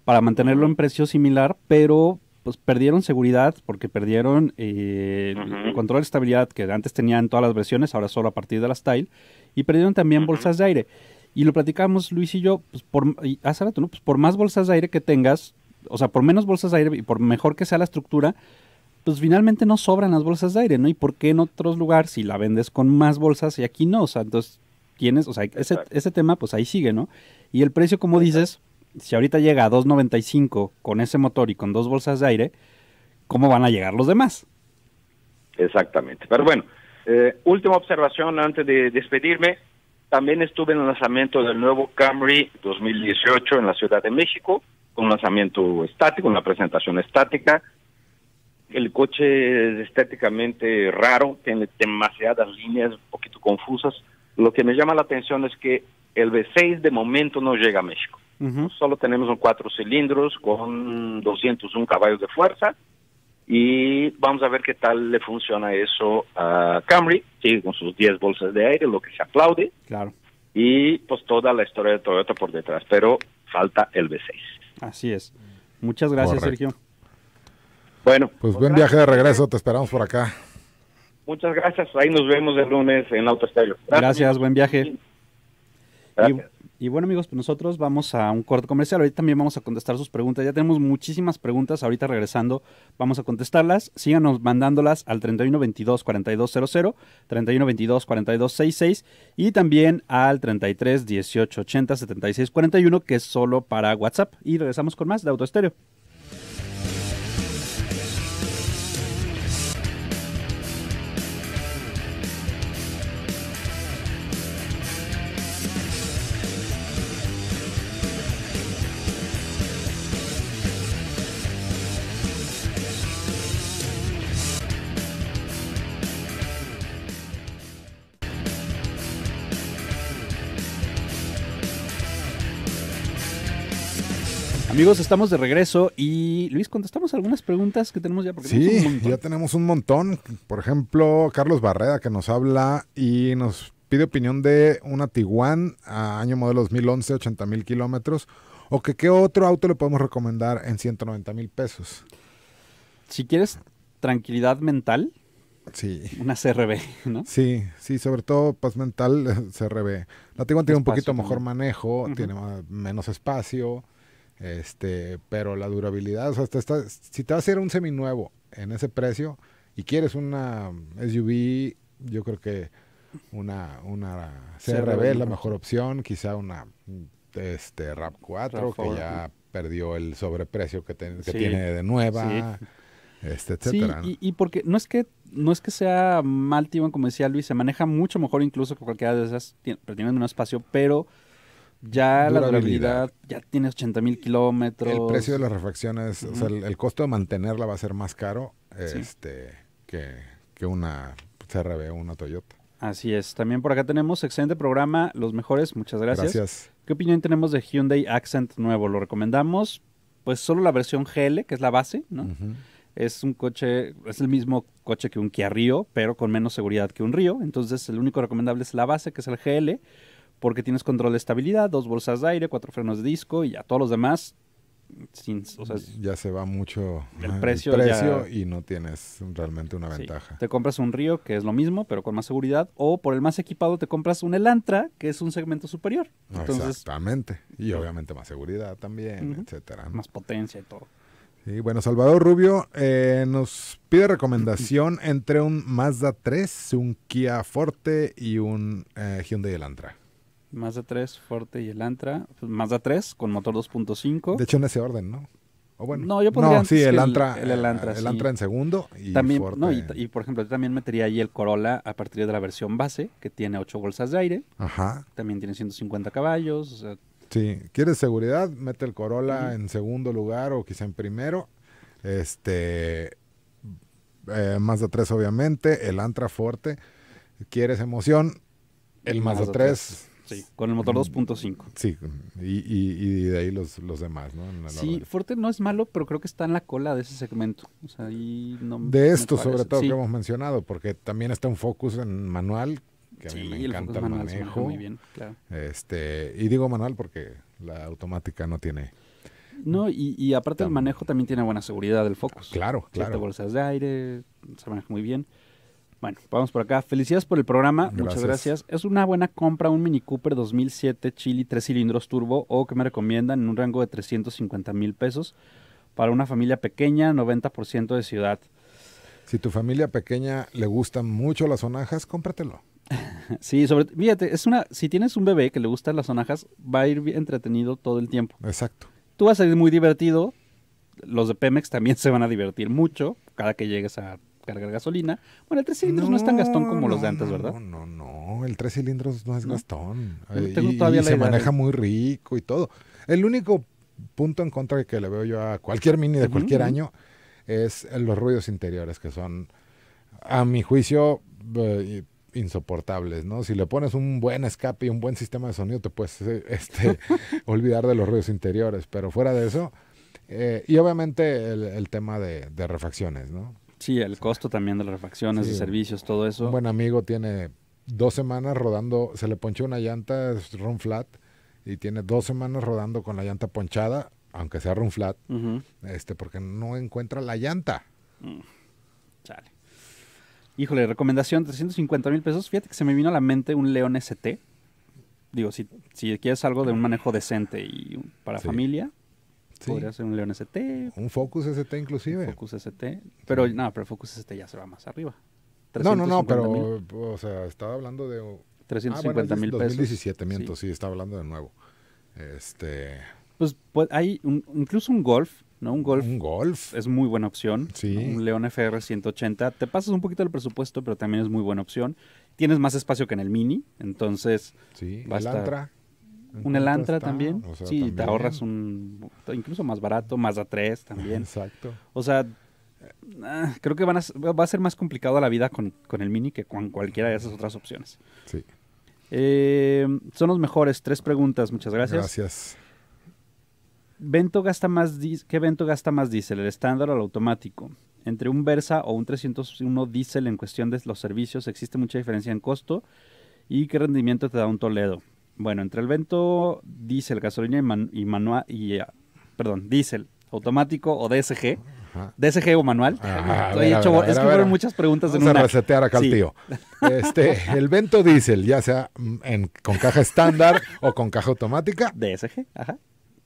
Speaker 2: para mantenerlo en precio similar, pero pues perdieron seguridad porque perdieron eh, el control de estabilidad que antes tenían todas las versiones, ahora solo a partir de las Style y perdieron también bolsas de aire. Y lo platicamos Luis y yo, pues por, hace rato, ¿no? Pues por más bolsas de aire que tengas, o sea, por menos bolsas de aire y por mejor que sea la estructura, pues finalmente no sobran las bolsas de aire, ¿no? ¿Y por qué en otros lugares si la vendes con más bolsas y aquí no? O sea, entonces tienes, o sea, ese, ese tema pues ahí sigue, ¿no? Y el precio, como dices, si ahorita llega a 2.95 con ese motor y con dos bolsas de aire, ¿cómo van a llegar los demás? Exactamente, pero bueno,
Speaker 4: eh, última observación antes de despedirme. También estuve en el lanzamiento del nuevo Camry 2018 en la Ciudad de México, con lanzamiento estático, una presentación estática. El coche es estéticamente raro, tiene demasiadas líneas, un poquito confusas. Lo que me llama la atención es que el V6 de momento no llega a México. Solo tenemos un cuatro cilindros con 201 caballos de fuerza y vamos a ver qué tal le funciona eso a Camry, sigue con sus 10 bolsas de aire, lo que se aplaude, claro. y pues toda la historia de Toyota por detrás, pero falta el V6.
Speaker 2: Así es. Muchas gracias,
Speaker 3: Sergio. Bueno. Pues buen viaje de regreso, te esperamos por acá.
Speaker 4: Muchas gracias, ahí nos vemos el lunes en Auto Gracias.
Speaker 2: gracias, buen viaje. Y bueno, amigos, pues nosotros vamos a un corto comercial. Ahorita también vamos a contestar sus preguntas. Ya tenemos muchísimas preguntas. Ahorita regresando, vamos a contestarlas. Síganos mandándolas al 3122-4200, 3122-4266 y también al 33 76 41 que es solo para WhatsApp. Y regresamos con más de Estéreo. Amigos, estamos de regreso y Luis, contestamos algunas preguntas que tenemos ya. Porque sí, ya tenemos un montón. Por ejemplo,
Speaker 3: Carlos Barreda que nos habla y nos pide opinión de una Tiguan a año modelo 2011, 80 mil kilómetros. ¿O que qué otro auto le podemos recomendar en 190
Speaker 2: mil pesos? Si quieres tranquilidad mental, Sí. Una CRB,
Speaker 3: ¿no? Sí, sí, sobre todo paz mental, CRB. La Tiguan tiene un poquito mejor manejo, tiene menos espacio, este, pero la durabilidad, o está, si te vas a ir un seminuevo en ese precio y quieres una SUV, yo creo que una, una CRV es la mejor opción, quizá una este, RAP4 que ya perdió el sobreprecio que, tiene de nueva. Este, etcétera. Sí,
Speaker 2: y, porque no es que no es que sea mal Timan como decía Luis, se maneja mucho mejor incluso que cualquiera de esas, pero tienen un espacio, pero ya la durabilidad, ya tiene 80 mil kilómetros. El precio de las
Speaker 3: refacciones, o sea, el, costo de mantenerla va a ser más caro este,
Speaker 2: que, que una CRB o una Toyota. Así es. También por acá tenemos excelente programa, los mejores, muchas gracias. Gracias. ¿Qué opinión tenemos de Hyundai Accent nuevo? ¿Lo recomendamos? Pues solo la versión GL, que es la base, ¿no? Es un coche, es el mismo coche que un Kia Rio, pero con menos seguridad que un Río. Entonces, el único recomendable es la base, que es el GL porque tienes control de estabilidad, dos bolsas de aire, cuatro frenos de disco y ya todos los demás. Sin, ya se
Speaker 3: va mucho el precio, y no tienes realmente una ventaja.
Speaker 2: Te compras un Río, que es lo mismo, pero con más seguridad, o por el más equipado te compras un Elantra, que es un segmento superior.
Speaker 3: Exactamente. Y
Speaker 2: obviamente más seguridad también, etcétera. Más potencia y todo.
Speaker 3: Y bueno, Salvador Rubio eh, nos pide recomendación entre un Mazda 3, un Kia Forte y un eh, Hyundai Elantra.
Speaker 2: Mazda 3, Forte y el Antra. más pues, Mazda 3 con motor 2.5. De
Speaker 3: hecho, en ese orden, ¿no?
Speaker 2: O bueno, no, yo podría. No, sí, el Antra, el, eh, en segundo. Y también, No, y, por ejemplo, yo también metería ahí el Corolla a partir de la versión base, que tiene 8 bolsas de aire. Ajá. También tiene 150 caballos.
Speaker 3: sí, ¿quieres seguridad? Mete el Corolla en segundo lugar o quizá en primero. Este. más eh, Mazda 3, obviamente. El Antra Forte. ¿Quieres emoción? El, más Mazda, 3
Speaker 2: con el motor 2.5.
Speaker 3: Mm. Sí, y, y, de ahí los, demás, ¿no? sí,
Speaker 2: Forte no es malo, pero creo que está en la cola de ese segmento. O sea, no De esto, sobre todo, que hemos
Speaker 3: mencionado, porque también está un focus en manual, que a mí me encanta el, manejo. este, y digo manual porque la automática no tiene...
Speaker 2: No, y, y aparte el manejo también tiene buena seguridad el Focus. Claro, claro. bolsas de aire, se maneja muy bien. Bueno, vamos por acá. Felicidades por el programa. Muchas gracias. Es una buena compra un Mini Cooper 2007 Chili 3 cilindros turbo o que me recomiendan en un rango de 350 mil pesos para una familia pequeña, 90% de ciudad. Si tu familia pequeña le gustan mucho las sonajas, cómpratelo. sí, sobre, fíjate, es una, si tienes un bebé que le gustan las sonajas, va a ir entretenido todo el tiempo. Exacto. Tú vas a ir muy divertido. Los de Pemex también se van a divertir mucho cada que llegues a cargar gasolina. Bueno, el tres cilindros no, es tan gastón como los de antes, ¿verdad? No, no,
Speaker 3: no, el tres cilindros no es gastón. Eh, todavía se maneja muy rico y todo. El único punto en contra que le veo yo a cualquier mini de cualquier año es los ruidos interiores que son, a mi juicio, eh, insoportables, ¿no? Si le pones un buen escape y un buen sistema de sonido, te puedes eh, este, olvidar de los ruidos interiores, pero fuera de eso, y obviamente el, tema de,
Speaker 2: refacciones, ¿no? Sí, el costo también de las refacciones, y de servicios, todo eso. Un buen
Speaker 3: amigo tiene dos semanas rodando, se le ponchó una llanta, es run flat, y tiene dos semanas rodando con la llanta ponchada, aunque sea run flat, este, porque
Speaker 2: no encuentra la llanta. Mm. Híjole, recomendación, 350 mil pesos. Fíjate que se me vino a la mente un León ST. Digo, si, quieres algo de un manejo decente y para familia, Podría ser un León ST. Un Focus ST inclusive. Focus ST. Pero nada, pero Focus ST ya se va más arriba. No, no, no, pero
Speaker 3: o sea, estaba hablando de 350 ah, mil pesos. 2017, miento,
Speaker 2: sí. estaba hablando de nuevo. Este pues, pues hay incluso un Golf, ¿no? Un Golf. Un Golf. Es muy buena opción. Sí. Un León FR 180. Te pasas un poquito el presupuesto, pero también es muy buena opción. Tienes más espacio que en el Mini, entonces. Sí, va un Elantra también. sí, te ahorras un. Incluso más barato, más a 3 también. Exacto. O sea, ah, creo que van a, va a ser más complicado la vida con, el Mini que con cualquiera de esas otras opciones. Sí. Eh, son los mejores. Tres preguntas, muchas gracias. Gracias. Vento gasta más ¿Qué Vento gasta más diésel, el estándar o el automático? Entre un Versa o un 301 diésel en cuestión de los servicios, ¿existe mucha diferencia en costo? ¿Y qué rendimiento te da un Toledo? Bueno, entre el vento diésel, gasolina y, manual, y, ah, perdón, diésel, automático o DSG, DSG o manual. es que fueron muchas preguntas de en una. a resetear acá al tío. Este,
Speaker 3: el vento diésel, ya sea mm, con caja estándar o con caja automática. DSG, ajá.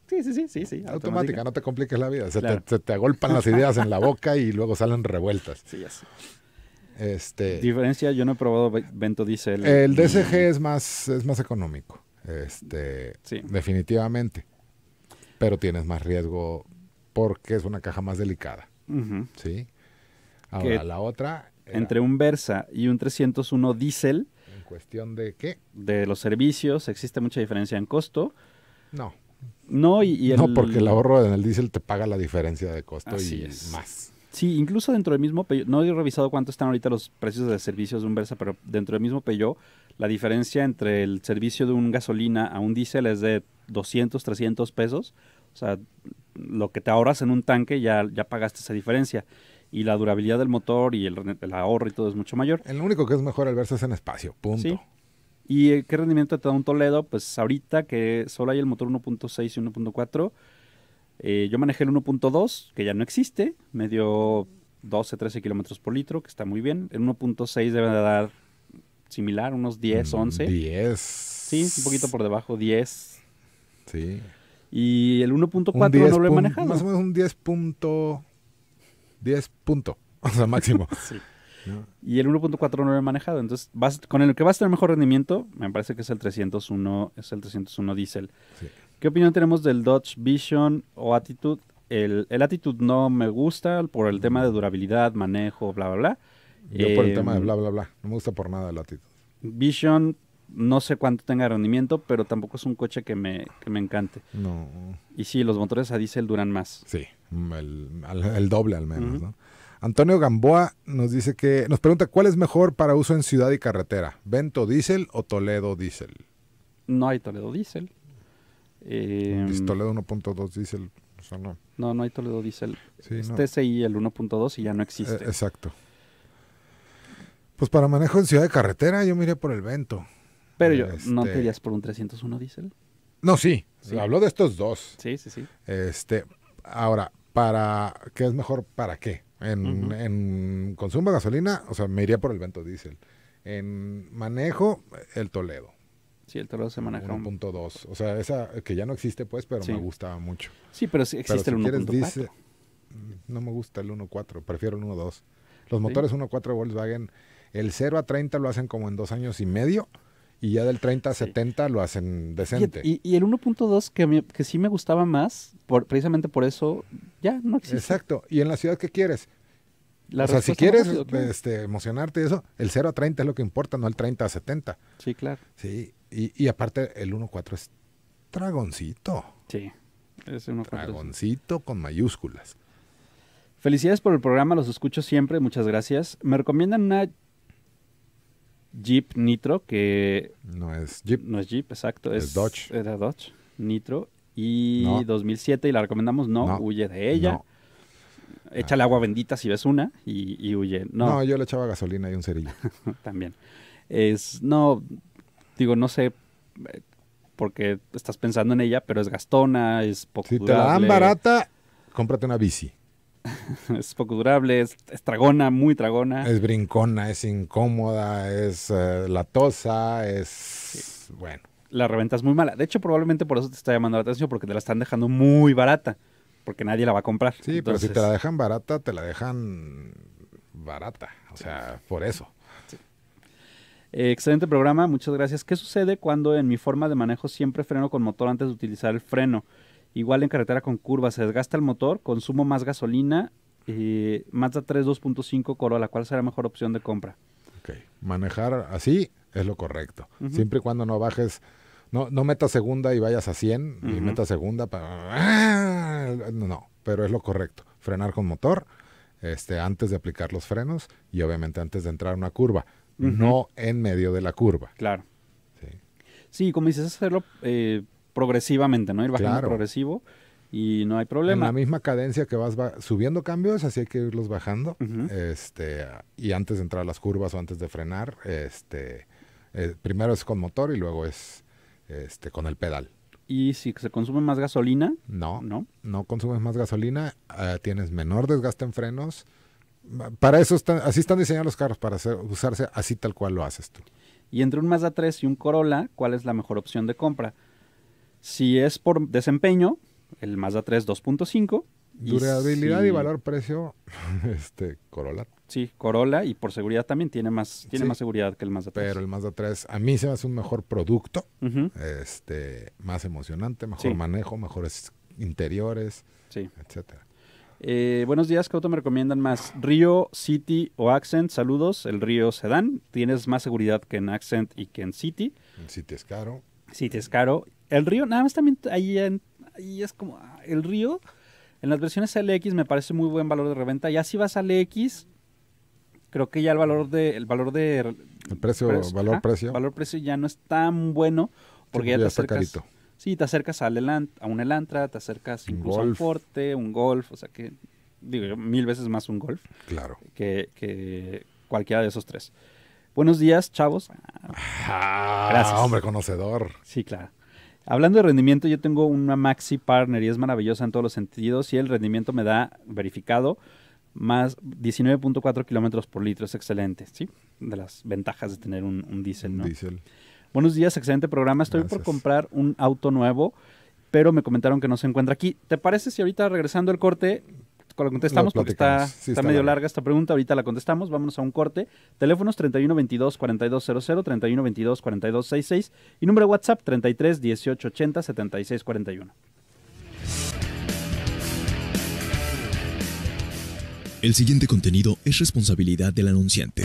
Speaker 2: Sí, sí, sí, sí, sí. Automática, no
Speaker 3: te compliques la vida. Se, te, agolpan las ideas en la
Speaker 2: boca y luego salen revueltas. Sí, sí. Este, diferencia, yo no he probado Vento diésel. El DSG
Speaker 3: es más, es más económico.
Speaker 2: Este,
Speaker 3: Definitivamente. Pero tienes más riesgo porque es una caja
Speaker 2: más delicada. Ahora, la otra. entre un Versa y un 301 Diesel. ¿En cuestión de qué? De los servicios. ¿Existe mucha diferencia en costo? No. No, y, el, No, porque el ahorro en el diésel te paga la
Speaker 3: diferencia de costo y es. más.
Speaker 2: Sí, incluso dentro del mismo Peugeot, no he revisado cuánto están ahorita los precios de servicios de un Versa, pero dentro del mismo Peugeot, la diferencia entre el servicio de un gasolina a un diésel es de 200, 300 pesos. O sea, lo que te ahorras en un tanque ya, ya pagaste esa diferencia. Y la durabilidad del motor y el, ahorro y todo es mucho mayor. El
Speaker 3: único que es mejor el Versa es en espacio, punto.
Speaker 2: ¿Y eh, qué rendimiento te da un Toledo? Pues ahorita que solo hay el motor 1.6 y 1.4 eh, yo manejé el 1.2, que ya no existe, me dio 12, 13 kilómetros por litro, que está muy bien. El 1.6 debe de dar similar, unos 10, 11. 10. Sí, un poquito por debajo, 10. Sí. Y el 1.4 no lo he manejado. Más
Speaker 3: o menos un 10 punto...
Speaker 2: 10 punto, o sea, máximo. sí. Y el 1.4 no lo he manejado. Entonces, vas, con el que vas a tener mejor rendimiento, me parece que es el 301, es el 301 diésel. Sí. ¿Qué opinión tenemos del Dodge Vision o Attitude? El, el Attitude no me gusta por el tema de durabilidad, manejo, bla, bla, bla. Yo por el eh, tema de bla, bla, bla. No me gusta por nada el Attitude. Vision, no sé cuánto tenga rendimiento, pero tampoco es un coche que me, que me encante. No. Y sí, los motores a diésel duran más. Sí, mm, el, doble al menos,
Speaker 3: ¿no? Antonio Gamboa nos dice que nos pregunta cuál es mejor para uso en ciudad y carretera, Vento diésel o Toledo diésel.
Speaker 2: No hay Toledo Diesel.
Speaker 3: Eh, em, es Toledo 1.2 diésel, no.
Speaker 2: No, hay Toledo diésel. Sí, es TCI el 1.2 y ya no existe. Eh, exacto.
Speaker 3: Pues para manejo en ciudad de carretera yo miré por el Vento.
Speaker 2: Pero yo, ¿no te este, irías por un 301 diésel?
Speaker 3: No, sí. habló de estos dos. Sí, sí, sí. Este, ahora, para ¿qué es mejor para qué? En, en consumo de gasolina, o sea, me iría por el Vento diésel. En manejo, el Toledo. Sí, el se 1.2. O sea, esa que ya no existe, pues, pero me gustaba mucho. Sí, pero sí existe el 1.4. Mm, no me gusta el 1.4, prefiero el 1.2. Los motores 1.4 Volkswagen, el 0 a 30 lo hacen como en dos años y medio y ya del 30 a 70 lo hacen decente. Y, y,
Speaker 2: el 1.2 que, sí me gustaba más, precisamente por eso, ya no existe. Exacto. ¿Y en la ciudad qué quieres? La o sea, si quieres este,
Speaker 3: emocionarte y eso, el 0 a 30 es lo que importa, no el 30 a 70. Sí, claro. Sí, y, aparte, el 1.4 es
Speaker 2: dragoncito. Sí, es 1.4. Dragoncito con mayúsculas. Felicidades por el programa, los escucho siempre, muchas gracias. Me recomiendan una Jeep Nitro, que... No es Jeep. No es Jeep, exacto. Es, Dodge. Era Dodge, Nitro. Y 2007, y la recomendamos, no, huye de ella. Échale agua bendita si ves una y, y huye. No. yo le echaba gasolina y un cerillo. También. Es, no, digo, no sé eh, porque estás pensando en ella, pero es gastona, es poco durable. Si te la dan barata,
Speaker 3: cómprate una bici.
Speaker 2: es poco durable, es, tragona, muy tragona.
Speaker 3: Es brincona, es incómoda,
Speaker 2: es eh, latosa, es... Bueno. La reventas muy mala. De hecho, probablemente por eso te está llamando la atención, porque te la están dejando muy barata, porque nadie la va a comprar. Sí, pero si te la dejan barata, te la dejan barata. O sea, por eso. Eh, excelente programa, muchas gracias. ¿Qué sucede cuando en mi forma de manejo siempre freno con motor antes de utilizar el freno? Igual en carretera con curvas, se desgasta el motor, consumo más gasolina, eh, Mazda 3 2.5 Corolla, ¿cuál será la mejor opción de compra?
Speaker 3: Ok, manejar así es lo correcto, siempre y cuando no bajes, no, no metas segunda y vayas a 100 y metas segunda, para... Ah, no, pero es lo correcto, frenar con motor, este, antes de aplicar los frenos y obviamente antes de entrar a una curva
Speaker 2: no en medio de la curva. Claro. Sí, sí como dices, hacerlo eh, progresivamente, ¿no? Ir bajando progresivo y no hay problema. En la
Speaker 3: misma cadencia que vas subiendo cambios, así hay que irlos bajando.
Speaker 2: Este
Speaker 3: y antes de entrar a las curvas o antes de frenar, este eh, primero es con motor y luego es este con el pedal. ¿Y
Speaker 2: si se consume más gasolina?
Speaker 3: No, no, no consumes más gasolina, ah, tienes menor desgaste en frenos, para eso están, así están diseñados los carros, para usarse así tal
Speaker 2: cual lo haces tú. Y entre un Mazda 3 y un Corolla, ¿cuál es la mejor opción de compra? Si es por desempeño, el Mazda 3 2.5.
Speaker 3: Durabilidad y,
Speaker 2: valor-precio, este, Corolla. Sí, Corolla y por seguridad también tiene más, tiene más seguridad que el Mazda 3. Pero el Mazda 3
Speaker 3: a mí se me hace un mejor producto, este, más emocionante, mejor manejo, mejores interiores, etcétera.
Speaker 2: Eh, buenos días, ¿qué auto me recomiendan más? ¿Río, City o Accent? Saludos, el Río dan Tienes más seguridad que en Accent y que en City. El City es caro. City es caro. El Río, nada más también ahí, en, ahí es como, ah, el Río, en las versiones LX me parece muy buen valor de reventa. Ya si vas a LX, creo que ya el valor de... El valor de...
Speaker 3: El precio, valor precio. Valor
Speaker 2: precio ya no es tan bueno porque ya, te Sí, te acercas a un Elantra, te acercas incluso a un Forte, un Golf, o sea que, digo yo, mil veces más un Golf. Claro. Que, cualquiera de esos tres. Buenos días, chavos. Ah, Gracias. Hombre conocedor. Sí, claro. Hablando de rendimiento, yo tengo una Maxi Partner y es maravillosa en todos los sentidos y el rendimiento me da verificado más 19.4 kilómetros por litro, es excelente, ¿sí? De las ventajas de tener un, diésel, ¿no? Diesel. Buenos días, excelente programa. Estoy por comprar un auto nuevo, pero me comentaron que no se encuentra aquí. ¿Te parece si ahorita regresando al corte contestamos porque está, está, medio larga esta pregunta. Ahorita la contestamos. Vámonos a un corte. Teléfonos 3122 4200, 3122 4266 y número de WhatsApp 33 76 7641.
Speaker 1: El siguiente contenido es responsabilidad del anunciante.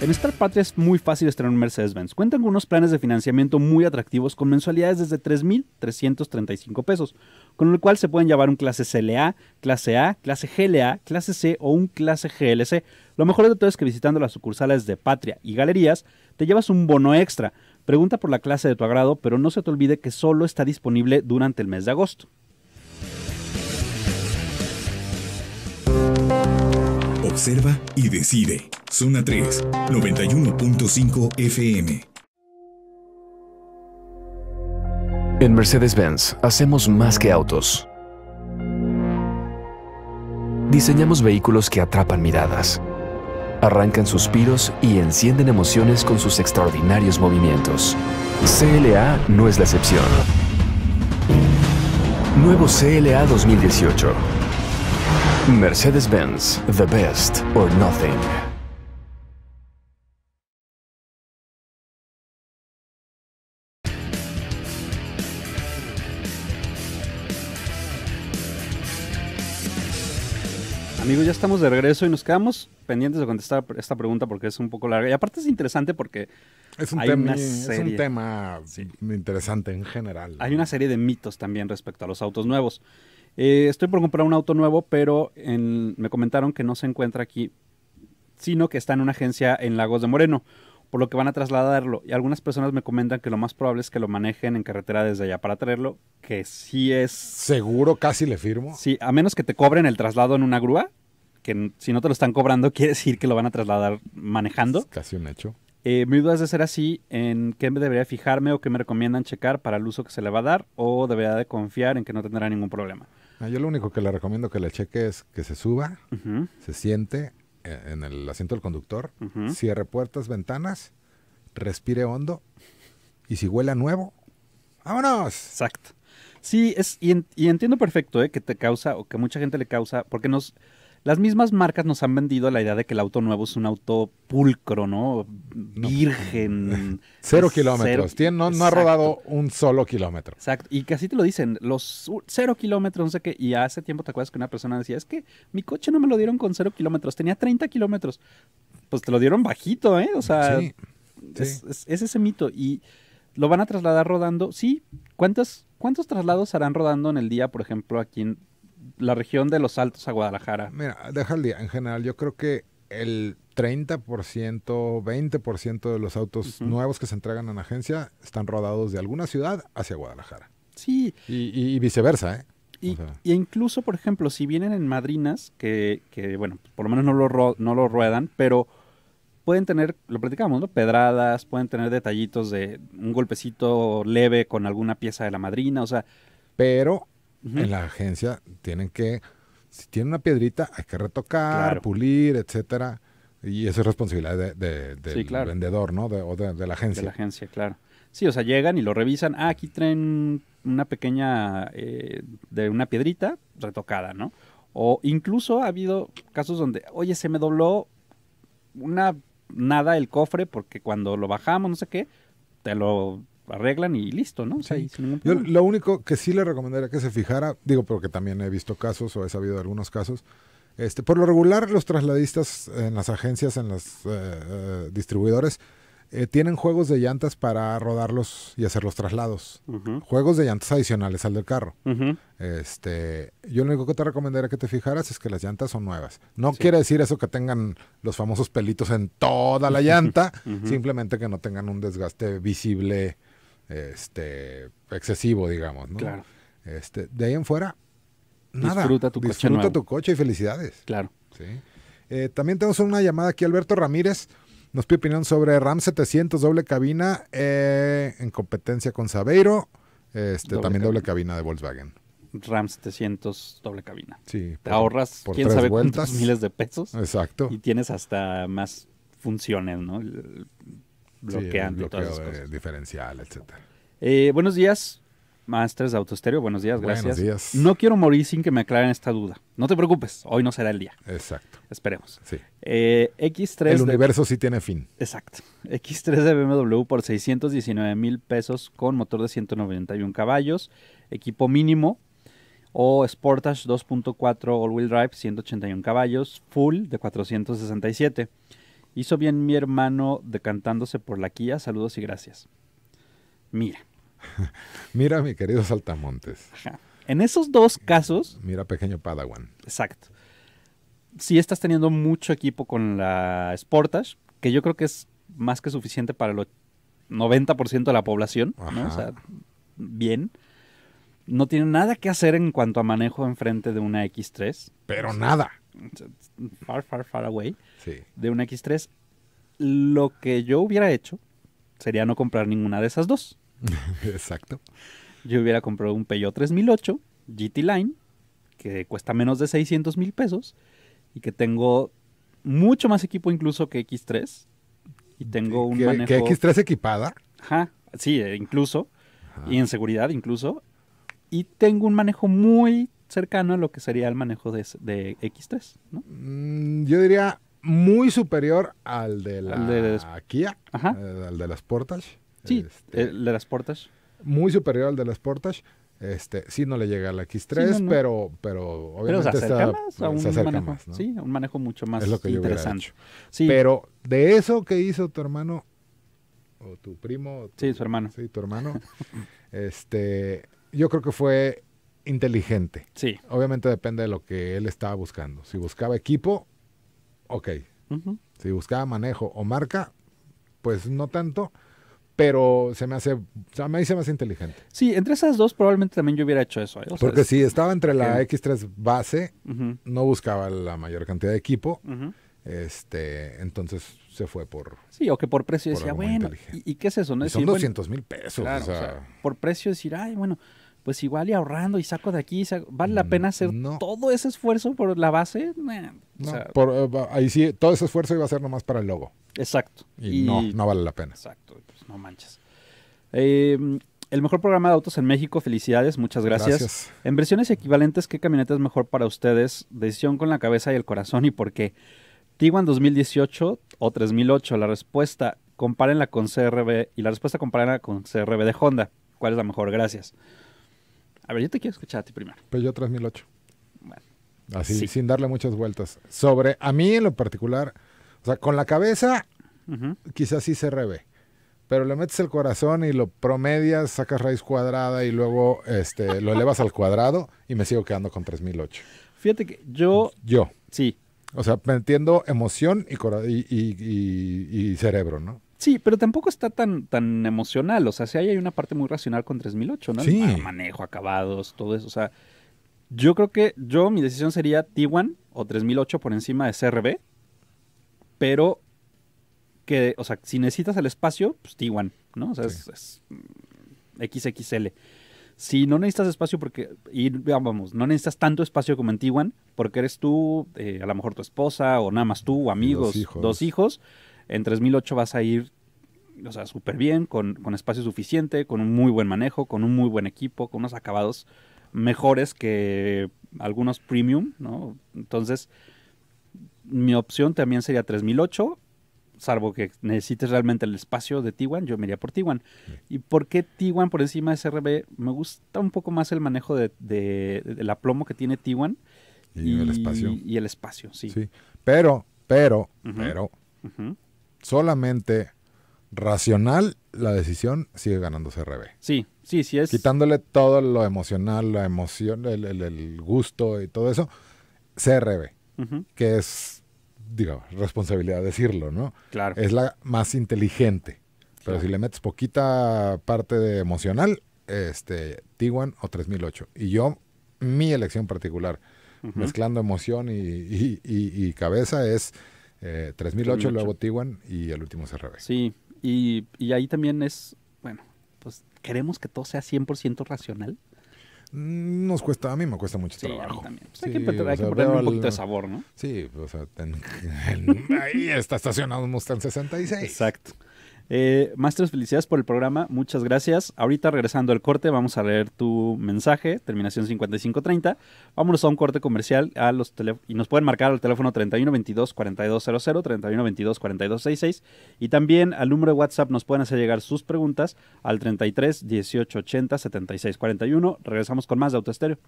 Speaker 2: En Star Patria es muy fácil estrenar un Mercedes-Benz. Cuentan con unos planes de financiamiento muy atractivos con mensualidades desde 3.335 pesos, con lo cual se pueden llevar un clase CLA, clase A, clase GLA, clase C o un clase GLC. Lo mejor de todo es que visitando las sucursales de Patria y Galerías te llevas un bono extra. Pregunta por la clase de tu agrado, pero no se te olvide que solo está disponible durante el mes de agosto.
Speaker 1: Observa y decide. Zona 3,
Speaker 5: 91.5 FM. En Mercedes-Benz hacemos más que autos. Diseñamos vehículos que atrapan miradas, arrancan suspiros y encienden emociones con sus extraordinarios movimientos. CLA no es la excepción. Nuevo CLA 2018 Mercedes-Benz, the best or nothing.
Speaker 2: Amigos, ya estamos de regreso y nos quedamos pendientes de contestar esta pregunta porque es un poco larga. Y aparte es interesante porque es un, tema,
Speaker 3: interesante en
Speaker 2: general. Hay una serie de mitos también respecto a los autos nuevos. Eh, estoy por comprar un auto nuevo, pero me comentaron que no se encuentra aquí, sino que está en una agencia en Lagos de Moreno, por lo que van a trasladarlo. Y algunas personas me comentan que lo más probable es que lo manejen en carretera desde allá para traerlo, que sí es... Seguro, casi le firmo. Sí, a menos que te cobren el traslado en una grúa, que si no te lo están cobrando, quiere decir que lo van a trasladar manejando. Es casi un hecho. Eh, mi duda es de ser así, ¿en qué me debería fijarme o qué me recomiendan checar para el uso que se le va a dar? ¿O debería de confiar en que no tendrá ningún problema?
Speaker 3: Ah, yo lo único que le recomiendo que le cheque es que se suba, se siente
Speaker 2: eh, en el asiento del conductor, cierre puertas, ventanas, respire hondo y si huele a nuevo, ¡vámonos! Exacto. Sí, es, y, entiendo perfecto ¿eh? que te causa o que mucha gente le causa, porque nos, las mismas marcas nos han vendido la idea de que el auto nuevo es un auto pulcro, ¿no? Virgen. Mm, cero kilómetros. no, ha rodado
Speaker 3: un solo
Speaker 2: kilómetro. Exacto. Y casi te lo dicen, los cero kilómetros, no sé qué. Y hace tiempo te acuerdas que una persona decía, es que mi coche no me lo dieron con cero kilómetros, tenía 30 kilómetros. Pues te lo dieron bajito, ¿eh? O sea, es, ese mito. Y lo van a trasladar rodando. Sí, cuántos ¿Cuántos traslados harán rodando en el día, por ejemplo, aquí en, la región de los Altos a Guadalajara? Mira, día. en general, yo creo que el 30%,
Speaker 3: 20% de los autos nuevos que se entregan en agencia están rodados de alguna ciudad
Speaker 2: hacia Guadalajara. Sí. Y, viceversa, ¿eh? Y, incluso, por ejemplo, si vienen en madrinas, que, que bueno, por lo menos no lo, no lo ruedan, pero pueden tener, lo platicamos, ¿no? Pedradas, pueden tener detallitos de un golpecito leve con alguna pieza de la madrina, o sea... Pero
Speaker 3: en la agencia tienen que, si tienen una piedrita, hay que retocar, pulir, etcétera. Y eso es responsabilidad de, del vendedor, ¿no? o de, la agencia. De la
Speaker 2: agencia, claro. Sí, o sea, llegan y lo revisan. Ah, aquí traen una pequeña, eh, de una piedrita retocada, ¿no? O incluso ha habido casos donde, oye, se me dobló una nada el cofre porque cuando lo bajamos, no sé qué, te lo arreglan y listo, ¿no?
Speaker 3: Yo lo único que sí le recomendaría que se fijara, digo, porque también he visto casos o he sabido algunos casos, este, por lo regular los trasladistas en las agencias, en los eh, eh, distribuidores, eh, tienen juegos de llantas para rodarlos y hacer los traslados. Juegos de llantas adicionales al del carro. Este, yo lo único que te recomendaría que te fijaras es que las llantas son nuevas. No quiere decir eso que tengan los famosos pelitos en toda la llanta, simplemente que no tengan un desgaste visible este, excesivo, digamos, Claro. Este, de ahí en fuera, nada. Disfruta tu coche. Disfruta tu coche y felicidades. Claro. Eh, también tenemos una llamada aquí, Alberto Ramírez. Nos pide opinión sobre RAM 700 doble cabina eh, en competencia con Sabeiro.
Speaker 2: Este, también doble cabina de Volkswagen. RAM 700 doble cabina. Sí. ahorras, quién sabe cuántos miles de pesos. Exacto. Y tienes hasta más funciones, ¿no? bloqueando Sí, bloqueo, diferencial, etcétera. Eh, buenos días, Masters de Autostereo. Buenos días, gracias. días. No quiero morir sin que me aclaren esta duda. No te preocupes, hoy no será el día. Exacto. Esperemos. Sí. Eh, X3. El universo sí tiene fin. Exacto. X3 de BMW por 619 mil pesos con motor de 191 caballos, equipo mínimo. O Sportage 2.4 All-Wheel Drive, 181 caballos, full de 467. Hizo bien mi hermano decantándose por la Kia. Saludos y gracias. Mira. Mira, mi querido Saltamontes. En esos dos casos. Mira, pequeño Padawan. Exacto. Si estás teniendo mucho equipo con la Sportage, que yo creo que es más que suficiente para el 90% de la población, o sea, bien. No tiene nada que hacer en cuanto a manejo enfrente de una X3. Pero nada. Far, far, far away de una X3. Lo que yo hubiera hecho sería no comprar ninguna de esas dos. Exacto. Yo hubiera comprado un Peugeot 3008 GT Line, que cuesta menos de 600 mil pesos y que tengo mucho más equipo incluso que X3. Y tengo un manejo... ¿Que X3 equipada? Ajá, sí, eh, incluso. Y en seguridad incluso. Y tengo un manejo muy cercano a lo que sería el manejo de, X3,
Speaker 3: mm, Yo diría muy superior
Speaker 2: al de la de
Speaker 3: Kia, eh, al de las Portage. Sí, este,
Speaker 2: el de las Portage. Muy superior
Speaker 3: al de las Portage. Este, sí no le llega al la X3, pero pero obviamente pero se más, un manejo, más, Sí, un manejo mucho más lo que interesante. Sí. Pero de eso que hizo tu hermano o tu primo, sí, su hermano. Sí, tu hermano. este, yo creo que fue inteligente. Sí. Obviamente depende de lo que él estaba buscando. Si buscaba equipo, ok. Si buscaba manejo o marca, pues no tanto, pero se me hace, o sea, me dice inteligente.
Speaker 2: Sí, entre esas dos probablemente también yo hubiera hecho eso. ¿eh? Porque si estaba entre la
Speaker 3: X3 base, no buscaba la mayor cantidad de equipo, este, entonces se fue por...
Speaker 2: Sí, o que por precio decía, bueno, ¿y, qué es eso? son 200 mil pesos. por precio decir, ay, bueno, pues igual y ahorrando y saco de aquí, ¿vale la mm, pena hacer todo ese esfuerzo por la base? no,
Speaker 3: eh, ahí sí, todo ese esfuerzo iba a ser nomás para el logo. Exacto.
Speaker 2: Y, no, no vale la pena. Exacto, pues no manches. Em, el mejor programa de autos en México, felicidades, muchas gracias. En versiones equivalentes, ¿qué camioneta es mejor para ustedes? Decisión con la cabeza y el corazón y por qué. Tiguan 2018 o 3008, la respuesta, compárenla con CRB y la respuesta compárenla con CRB de Honda. ¿Cuál es la mejor? Gracias. A ver, yo te quiero escuchar a ti primero. Pues yo 3008. Bueno,
Speaker 3: Así, sin darle muchas vueltas. Sobre, a mí en lo particular, o sea, con la cabeza quizás sí se revé, pero le metes el corazón y lo promedias, sacas raíz cuadrada y luego este, lo elevas al cuadrado y me sigo quedando con 3008. Fíjate que yo... Yo. Sí. O sea, entiendo emoción y cerebro, ¿no?
Speaker 2: Sí, pero tampoco está tan, tan emocional. O sea, sí hay una parte muy racional con 3008, ¿no? Sí. manejo, acabados, todo eso. O sea, yo creo que yo, mi decisión sería T1 o 3008 por encima de CRB. Pero que, o sea, si necesitas el espacio, pues T1, ¿no? O sea, es, mm, XXL si no necesitas espacio porque, y no necesitas tanto espacio como en T1, porque eres tú, eh, a lo mejor tu esposa, o nada más tú, o amigos, dos hijos en 3008 vas a ir o sea, súper bien, con, espacio suficiente, con un muy buen manejo, con un muy buen equipo, con unos acabados mejores que algunos premium, ¿no? Entonces, mi opción también sería 3008, salvo que necesites realmente el espacio de Tiguan, yo me iría por Tiguan. Mm. ¿Y por qué Tiguan por encima de SRB? Me gusta un poco más el manejo de, del aplomo que tiene Tiguan Y, el espacio. Y el espacio, sí.
Speaker 3: Pero, pero, pero solamente racional, la decisión sigue ganando CRB.
Speaker 2: Sí, sí, sí es.
Speaker 3: Quitándole todo lo emocional, la emoción, el, gusto y todo eso, CRB, que es, digamos, responsabilidad decirlo, ¿no? Claro. Es la más inteligente. Pero si le metes poquita parte de emocional, este, Tiguan o 3008. Y yo, mi elección particular, mezclando emoción y cabeza, es eh, 3008 luego Tiwan y el último
Speaker 2: CRB. Sí, y, ahí también es, bueno, pues queremos que todo sea 100% racional. Mm, nos cuesta, a mí me cuesta mucho
Speaker 3: sí, trabajo. También. Pues hay que, hay que ponerle un poquito de sabor, ¿no? Sí, o sea, ahí está estacionado un Mustang 66.
Speaker 2: Exacto. Eh, maestros, felicidades por el programa, muchas gracias. Ahorita regresando al corte, vamos a leer tu mensaje, terminación 5530. Vámonos a un corte comercial a los y nos pueden marcar al teléfono 3122-4200, 3122-4266 y también al número de WhatsApp nos pueden hacer llegar sus preguntas al 33 1880 7641. Regresamos con más de Autoestéreo.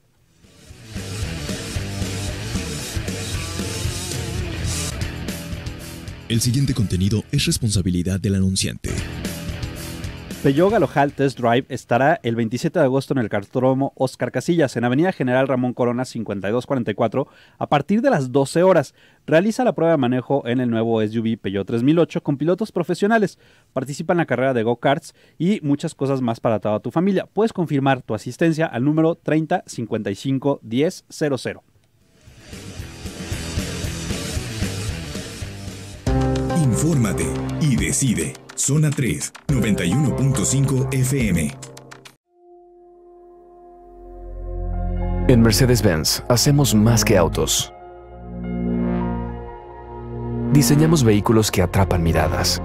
Speaker 1: El siguiente contenido es responsabilidad del anunciante.
Speaker 2: Peugeot Galojal Test Drive estará el 27 de agosto en el cartódromo Oscar Casillas, en Avenida General Ramón Corona 5244, a partir de las 12 horas. Realiza la prueba de manejo en el nuevo SUV Peugeot 3008 con pilotos profesionales. Participa en la carrera de go-karts y muchas cosas más para toda tu familia. Puedes confirmar tu asistencia al número 30 55
Speaker 1: infórmate y decide. Zona 3, 91.5 FM.
Speaker 5: En Mercedes-Benz hacemos más que autos. Diseñamos vehículos que atrapan miradas,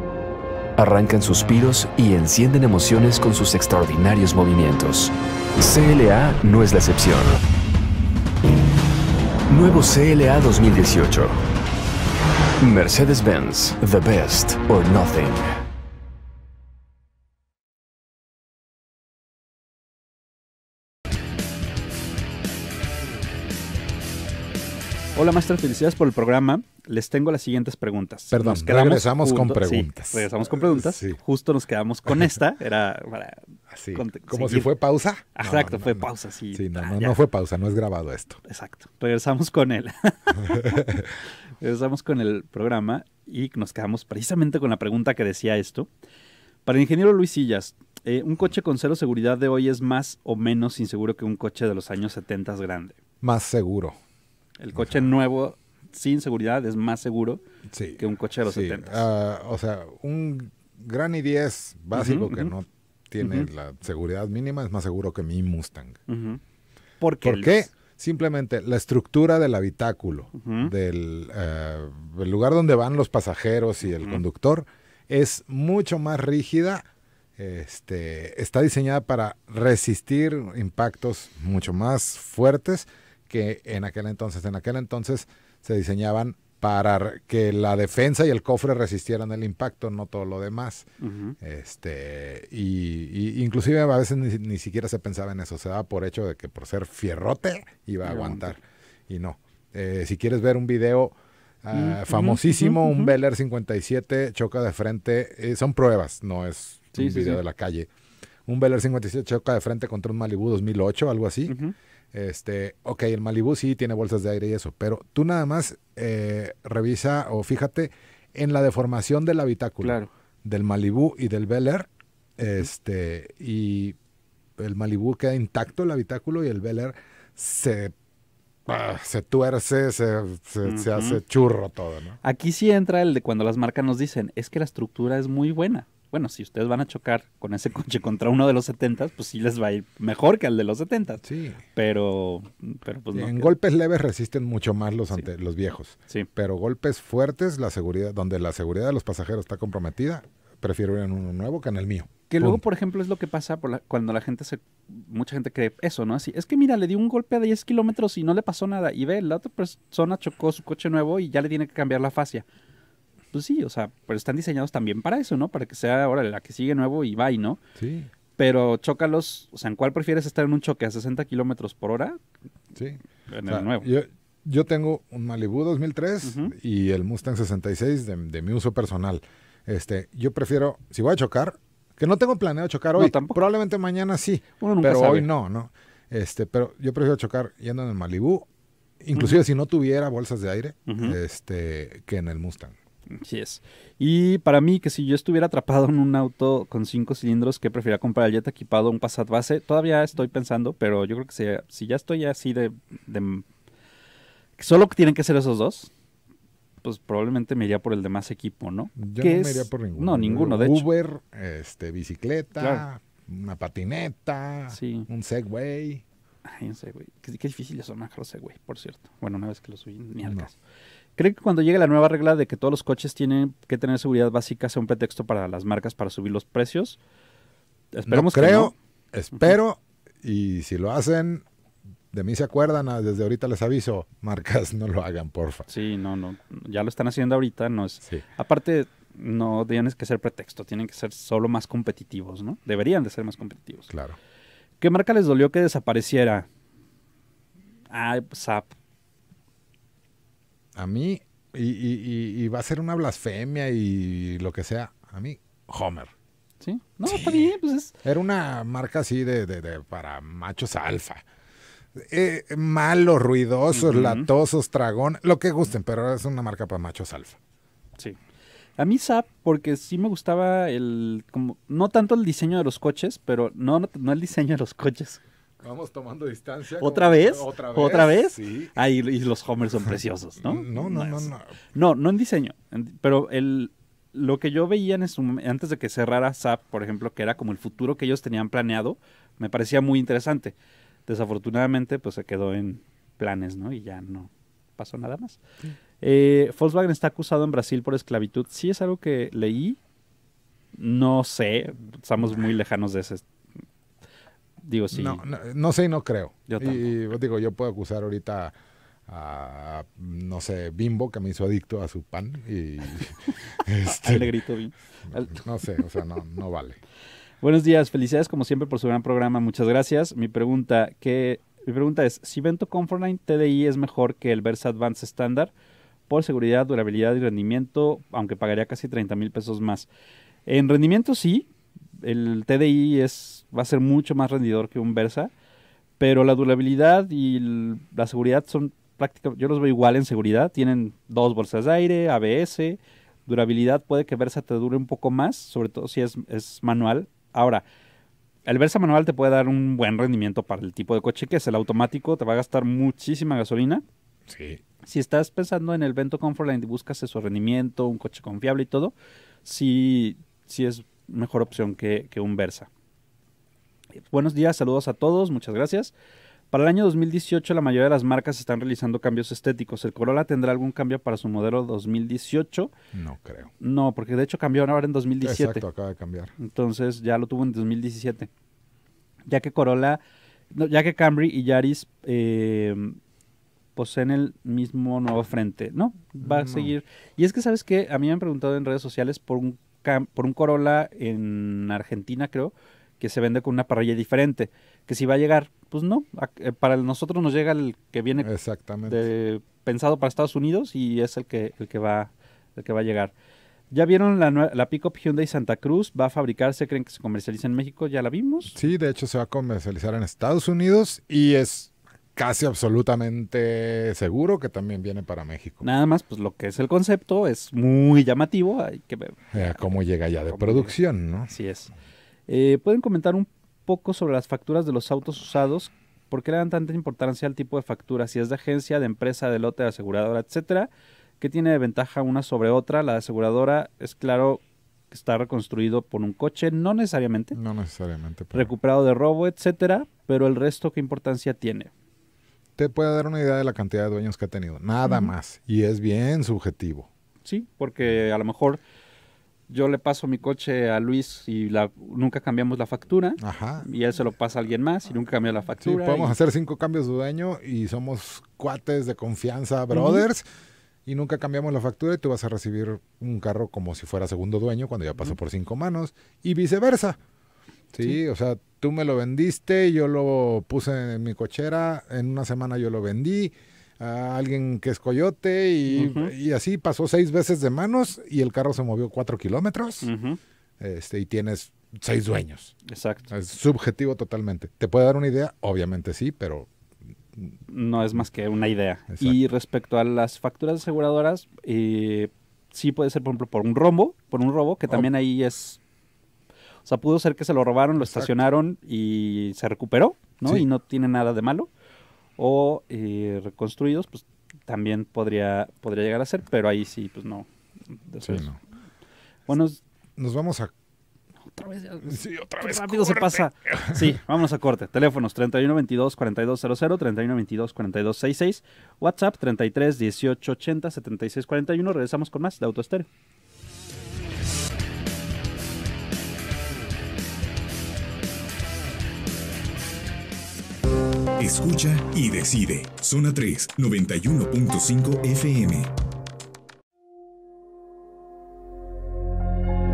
Speaker 5: arrancan suspiros y encienden emociones con sus extraordinarios movimientos. CLA no es la excepción. Nuevo CLA 2018 Mercedes-Benz, the best or nothing.
Speaker 2: Hola maestra, felicidades por el programa. Les tengo las siguientes preguntas. Perdón, regresamos con preguntas. regresamos con preguntas. Justo nos quedamos con esta. Era para Así, como si fue pausa. Exacto, fue pausa. Sí, sí no, no,
Speaker 3: ah, fue pausa, no es grabado esto. Exacto.
Speaker 2: Regresamos con él. regresamos con el programa y nos quedamos precisamente con la pregunta que decía esto. Para el ingeniero Luis Sillas, eh, ¿un coche con cero seguridad de hoy es más o menos inseguro que un coche de los años 70 grande?
Speaker 3: Más seguro
Speaker 2: el coche nuevo sin seguridad es más seguro que un coche de los
Speaker 3: ah, o sea, un gran i10 básico que no tiene la seguridad mínima es más seguro que mi Mustang.
Speaker 4: ¿Por qué?
Speaker 3: Simplemente la estructura del habitáculo, del eh, lugar donde van los pasajeros y el conductor, es mucho más rígida. Este, está diseñada para resistir impactos mucho más fuertes que en aquel entonces. En aquel entonces se diseñaban para que la defensa y el cofre resistieran el impacto, no todo lo demás. Este y, inclusive a veces ni, siquiera se pensaba en eso, se daba por hecho de que por ser fierrote iba a aguantar y no. Eh, si quieres ver un video ah, mm, famosísimo, un Beller 57 choca de frente, eh, son pruebas, no es un video de la calle. Un Beller 57 choca de frente contra un Malibu 2008, algo así. Este, ok, el Malibú sí tiene bolsas de aire y eso, pero tú nada más eh, revisa o fíjate en la deformación del habitáculo del Malibú y del Veller, Este, y el Malibú queda intacto el habitáculo y el Veller ah, se tuerce, se,
Speaker 2: se, hace churro todo, ¿no? Aquí sí entra el de cuando las marcas nos dicen, es que la estructura es muy buena bueno, si ustedes van a chocar con ese coche contra uno de los 70, pues sí les va a ir mejor que al de los 70. Sí. Pero, pues no. En
Speaker 3: golpes leves resisten mucho más los, ante, los viejos. Sí. Pero golpes fuertes, la seguridad, donde la seguridad de los pasajeros está comprometida, prefiero ir en uno nuevo que en el mío.
Speaker 2: Que luego, por ejemplo, es lo que pasa cuando la gente se... Mucha gente cree eso, ¿no? Así, es que mira, le dio un golpe a 10 kilómetros y no le pasó nada. Y ve, la otra persona chocó su coche nuevo y ya le tiene que cambiar la fascia. Pues sí, o sea, pero están diseñados también para eso, ¿no? Para que sea, ahora la que sigue nuevo y va, ¿no? Sí. Pero chócalos, o sea, ¿en cuál prefieres estar en un choque a 60 kilómetros por hora? Sí. En el nuevo. Yo, tengo
Speaker 3: un Malibu 2003 y el Mustang 66 de, mi uso personal. Este, yo prefiero, si voy a chocar, que no tengo planeado chocar hoy. Probablemente mañana sí, nunca pero hoy no, ¿no? Este, pero yo prefiero chocar yendo en el Malibu, inclusive si no tuviera
Speaker 2: bolsas de aire, este, que en el Mustang. Así es. Y para mí, que si yo estuviera atrapado en un auto con cinco cilindros, que prefiera comprar el Jetta equipado un Passat base, todavía estoy pensando, pero yo creo que si, ya estoy así de, de... Solo que tienen que ser esos dos, pues probablemente me iría por el de más equipo, ¿no? Yo no me iría por ninguno. No, ninguno, de Uber, hecho. Uber, este, bicicleta, una patineta, un Segway. Ay, un Segway. Qué, difíciles son los Segway, por cierto. Bueno, una vez que los subí, ni al caso. ¿Cree que cuando llegue la nueva regla de que todos los coches tienen que tener seguridad básica sea un pretexto para las marcas para subir los precios? Esperemos no creo, espero, y si lo
Speaker 3: hacen, de mí se acuerdan, ah, desde ahorita les aviso, marcas, no lo
Speaker 2: hagan, porfa. Sí, no, no, ya lo están haciendo ahorita, no es... Aparte, no tienen que ser pretexto, tienen que ser solo más competitivos, ¿no? Deberían de ser más competitivos. Claro. ¿Qué marca les dolió que desapareciera? Ah, SAP. Pues,
Speaker 3: a mí, y, y, y, va a ser una blasfemia y lo que sea, a mí, Homer. Sí,
Speaker 2: no, está Pues es...
Speaker 3: Era una marca así de, de, para machos alfa. Eh, malos, ruidosos, latosos, tragón,
Speaker 2: lo que gusten, pero es una marca para machos alfa. Sí. A mí SAP, porque sí me gustaba el, como, no tanto el diseño de los coches, pero no, no, no el diseño de los coches,
Speaker 3: Vamos tomando distancia. ¿Otra vez? ¿Otra vez? Sí. Ah, y, los
Speaker 2: Homers son preciosos, ¿no? No, no, no. No, no, no, en diseño. pero el, lo que yo veía antes de que cerrara SAP, por ejemplo, que era como el futuro que ellos tenían planeado, me parecía muy interesante. Desafortunadamente, pues se quedó en planes, ¿no? Y ya no pasó nada más. Eh, Volkswagen está acusado en Brasil por esclavitud. Sí es algo que leí. No sé, estamos muy lejanos de ese Digo, sí. No,
Speaker 3: no, sé y no creo. Yo y, digo, yo puedo acusar ahorita a,
Speaker 2: no sé, Bimbo, que me hizo adicto a su pan. Y, este, grito Bimbo. No sé, o sea, no, no vale. Buenos días, felicidades como siempre por su gran programa, muchas gracias. Mi pregunta, mi pregunta es, si Vento Comfortline TDI es mejor que el Versa Advance Standard por seguridad, durabilidad y rendimiento, aunque pagaría casi 30 mil pesos más. En rendimiento sí, el TDI es va a ser mucho más rendidor que un Versa, pero la durabilidad y la seguridad son prácticamente, yo los veo igual en seguridad, tienen dos bolsas de aire, ABS, durabilidad puede que Versa te dure un poco más, sobre todo si es, manual. Ahora, el Versa manual te puede dar un buen rendimiento para el tipo de coche que es el automático, te va a gastar muchísima gasolina. Si estás pensando en el Vento Comfortline y buscas su rendimiento, un coche confiable y todo, sí, es mejor opción que, que un Versa. Buenos días, saludos a todos, muchas gracias. Para el año 2018 la mayoría de las marcas están realizando cambios estéticos. ¿El Corolla tendrá algún cambio para su modelo 2018? No creo. No, porque de hecho cambió ahora en 2017. Exacto, acaba de cambiar. Entonces ya lo tuvo en 2017. Ya que Corolla, ya que Camry y Yaris eh, poseen el mismo nuevo frente, ¿no? Va a seguir. Y es que, ¿sabes qué? A mí me han preguntado en redes sociales por un, por un Corolla en Argentina, creo que se vende con una parrilla diferente. Que si va a llegar, pues no. Eh, para nosotros nos llega el que viene Exactamente. pensado para Estados Unidos y es el que, el que, va, el que va a llegar. Ya vieron la, la pickup Hyundai Santa Cruz, va a fabricarse, creen que se comercializa en México, ya la vimos.
Speaker 3: Sí, de hecho se va a comercializar en Estados Unidos y es casi absolutamente seguro que también viene
Speaker 2: para México. Nada más, pues lo que es el concepto es muy llamativo, hay que ver. Eh, cómo llega ya de producción, ¿no? Así es. Eh, ¿Pueden comentar un poco sobre las facturas de los autos usados? ¿Por qué le dan tanta importancia al tipo de factura? Si es de agencia, de empresa, de lote, de aseguradora, etcétera. ¿Qué tiene de ventaja una sobre otra? La aseguradora es claro que está reconstruido por un coche, no necesariamente. No necesariamente. Recuperado de robo, etcétera. Pero el resto, ¿qué importancia tiene?
Speaker 3: Te puede dar una idea de la cantidad de dueños que ha tenido, nada más. Y es bien subjetivo.
Speaker 2: Sí, porque a lo mejor yo le paso mi coche a Luis y nunca cambiamos la factura. Y él se lo pasa a alguien más y nunca cambió la factura. Sí, podemos hacer
Speaker 3: cinco cambios de dueño y somos cuates de confianza, brothers. Y nunca cambiamos la factura y tú vas a recibir un carro como si fuera segundo dueño cuando ya pasó por cinco manos y viceversa. ¿Sí? sí, o sea, tú me lo vendiste, yo lo puse en mi cochera, en una semana yo lo vendí, a alguien que es coyote y, así pasó seis veces de manos y el carro se movió cuatro kilómetros este, y tienes seis dueños. Exacto. Es subjetivo totalmente. ¿Te puede dar una idea?
Speaker 2: Obviamente sí, pero... No es más que una idea. Y respecto a las facturas aseguradoras, eh, sí puede ser, por ejemplo, por un rombo, por un robo, que también ahí es... O sea, pudo ser que se lo robaron, lo estacionaron y se recuperó, ¿no? Y no tiene nada de malo o eh, reconstruidos, pues también podría, podría llegar a ser, pero ahí sí, pues no. sí, no. Bueno, nos vamos a
Speaker 3: otra vez. Sí, otra vez. Rápido se pasa. Sí,
Speaker 2: vámonos a corte. Teléfonos 3122-4200, 3122-4266, WhatsApp 33 18 Regresamos con más de Autoestéreo.
Speaker 1: Escucha y decide. Zona 3, 91.5
Speaker 5: FM.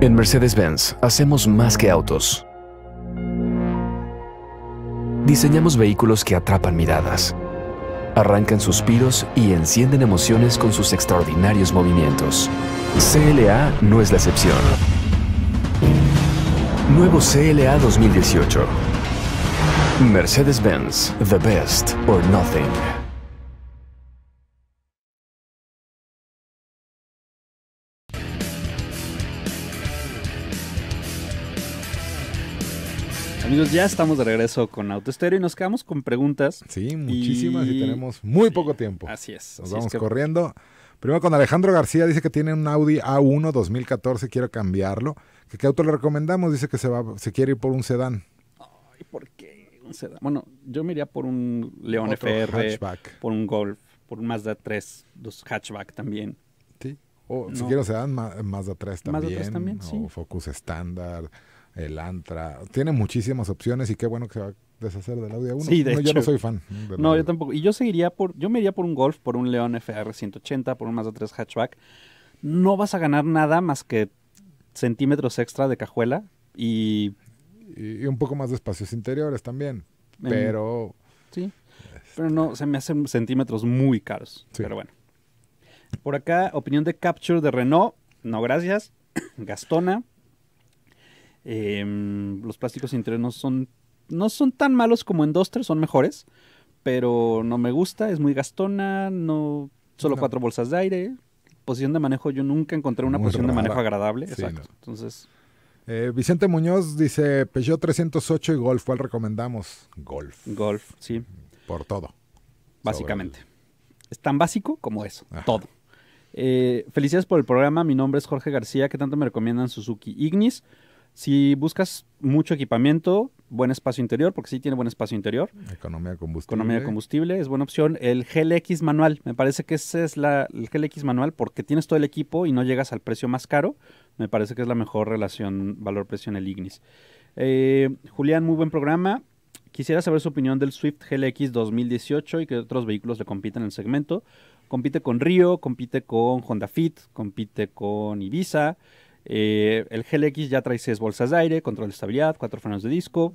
Speaker 5: En Mercedes-Benz hacemos más que autos. Diseñamos vehículos que atrapan miradas, arrancan suspiros y encienden emociones con sus extraordinarios movimientos. CLA no es la excepción. Nuevo CLA 2018 Mercedes-Benz, the best or nothing.
Speaker 2: Amigos, ya estamos de regreso con Autostereo y nos quedamos con preguntas. Sí, muchísimas y, tenemos muy poco tiempo. Así es. Nos vamos corriendo.
Speaker 3: Primero con Alejandro García, dice que tiene un Audi A1 2014, quiere cambiarlo.
Speaker 2: ¿Qué, auto le recomendamos?
Speaker 3: Dice que se, va, se quiere ir por un sedán. Ay,
Speaker 2: ¿por qué? Bueno, yo me iría por un León FR, por un Golf, por un Mazda 3, dos hatchback también. Sí. O si quiero
Speaker 3: sedán, Mazda 3 también. Mazda 3 también, sí. O Focus estándar, el Antra. Tiene muchísimas opciones y qué bueno que se va a deshacer del
Speaker 2: Audi A1. Sí, de no, hecho. Yo no soy fan. No, yo tampoco. Y yo seguiría por, yo me iría por un Golf, por un León FR 180, por un Mazda 3 hatchback. No vas a ganar nada más que centímetros extra de cajuela y y, un poco más de espacios interiores también. pero. Sí. Pero no, se me hacen centímetros muy caros. Pero bueno. Por acá, opinión de Capture de Renault. No, gracias. Gastona. Em, los plásticos internos son, no son tan malos como en Duster, son mejores. Pero no me gusta, es muy gastona. No, solo cuatro bolsas de aire. Posición de manejo, yo nunca encontré una posición de manejo agradable. exacto. Entonces.
Speaker 3: Eh, Vicente Muñoz dice Peugeot 308 y Golf, ¿cuál recomendamos?
Speaker 2: Golf. Golf, sí. Por todo. Básicamente. Es tan básico como eso, todo. Eh, felicidades por el programa, mi nombre es Jorge García, ¿qué tanto me recomiendan Suzuki Ignis? Si buscas mucho equipamiento, buen espacio interior, porque sí tiene buen espacio interior. Economía de combustible. Economía de combustible es buena opción. El GLX manual, me parece que ese es la, el GLX manual porque tienes todo el equipo y no llegas al precio más caro. Me parece que es la mejor relación valor-precio en el Ignis. Eh, Julián, muy buen programa. Quisiera saber su opinión del Swift GLX 2018 y qué otros vehículos le compiten en el segmento. Compite con Río, compite con Honda Fit, compite con Ibiza. Eh, el GLX ya trae 6 bolsas de aire, control de estabilidad, cuatro frenos de disco.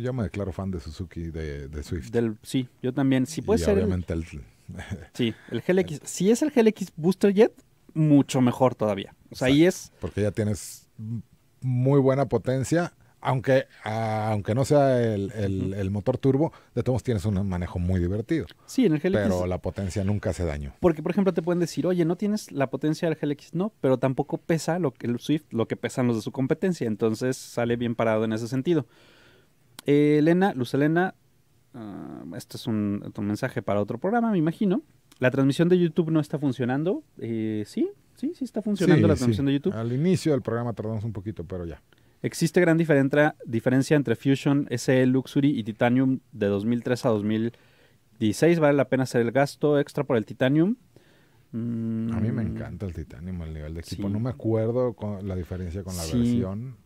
Speaker 2: Yo,
Speaker 3: me declaro fan de Suzuki,
Speaker 2: de, Swift. sí, yo también. sí, puede ser. Obviamente el, sí, el GLX. si es el GLX Booster Jet, mucho mejor todavía. O sea, ahí es. Porque ya tienes
Speaker 3: muy buena potencia aunque, ah, aunque no sea el, motor turbo, de todos tienes un manejo muy divertido. Sí, en el GLX. Pero la potencia nunca hace daño.
Speaker 2: Porque, por ejemplo, te pueden decir, oye, no tienes la potencia del GLX, no, pero tampoco pesa lo que el Swift, lo que pesan los de su competencia. Entonces sale bien parado en ese sentido. Eh, Elena, Luz Elena, este es un, mensaje para otro programa, me imagino. La transmisión de YouTube no está funcionando. Eh, sí, sí, sí está funcionando la transmisión de YouTube. Al inicio del programa tardamos un poquito, pero ya. Existe gran diferencia entre Fusion SE Luxury y Titanium de 2003 a 2016. ¿Vale la pena hacer el gasto extra por el Titanium? A mí
Speaker 3: me mm. encanta el Titanium, el nivel de equipo. No me acuerdo la diferencia con la versión.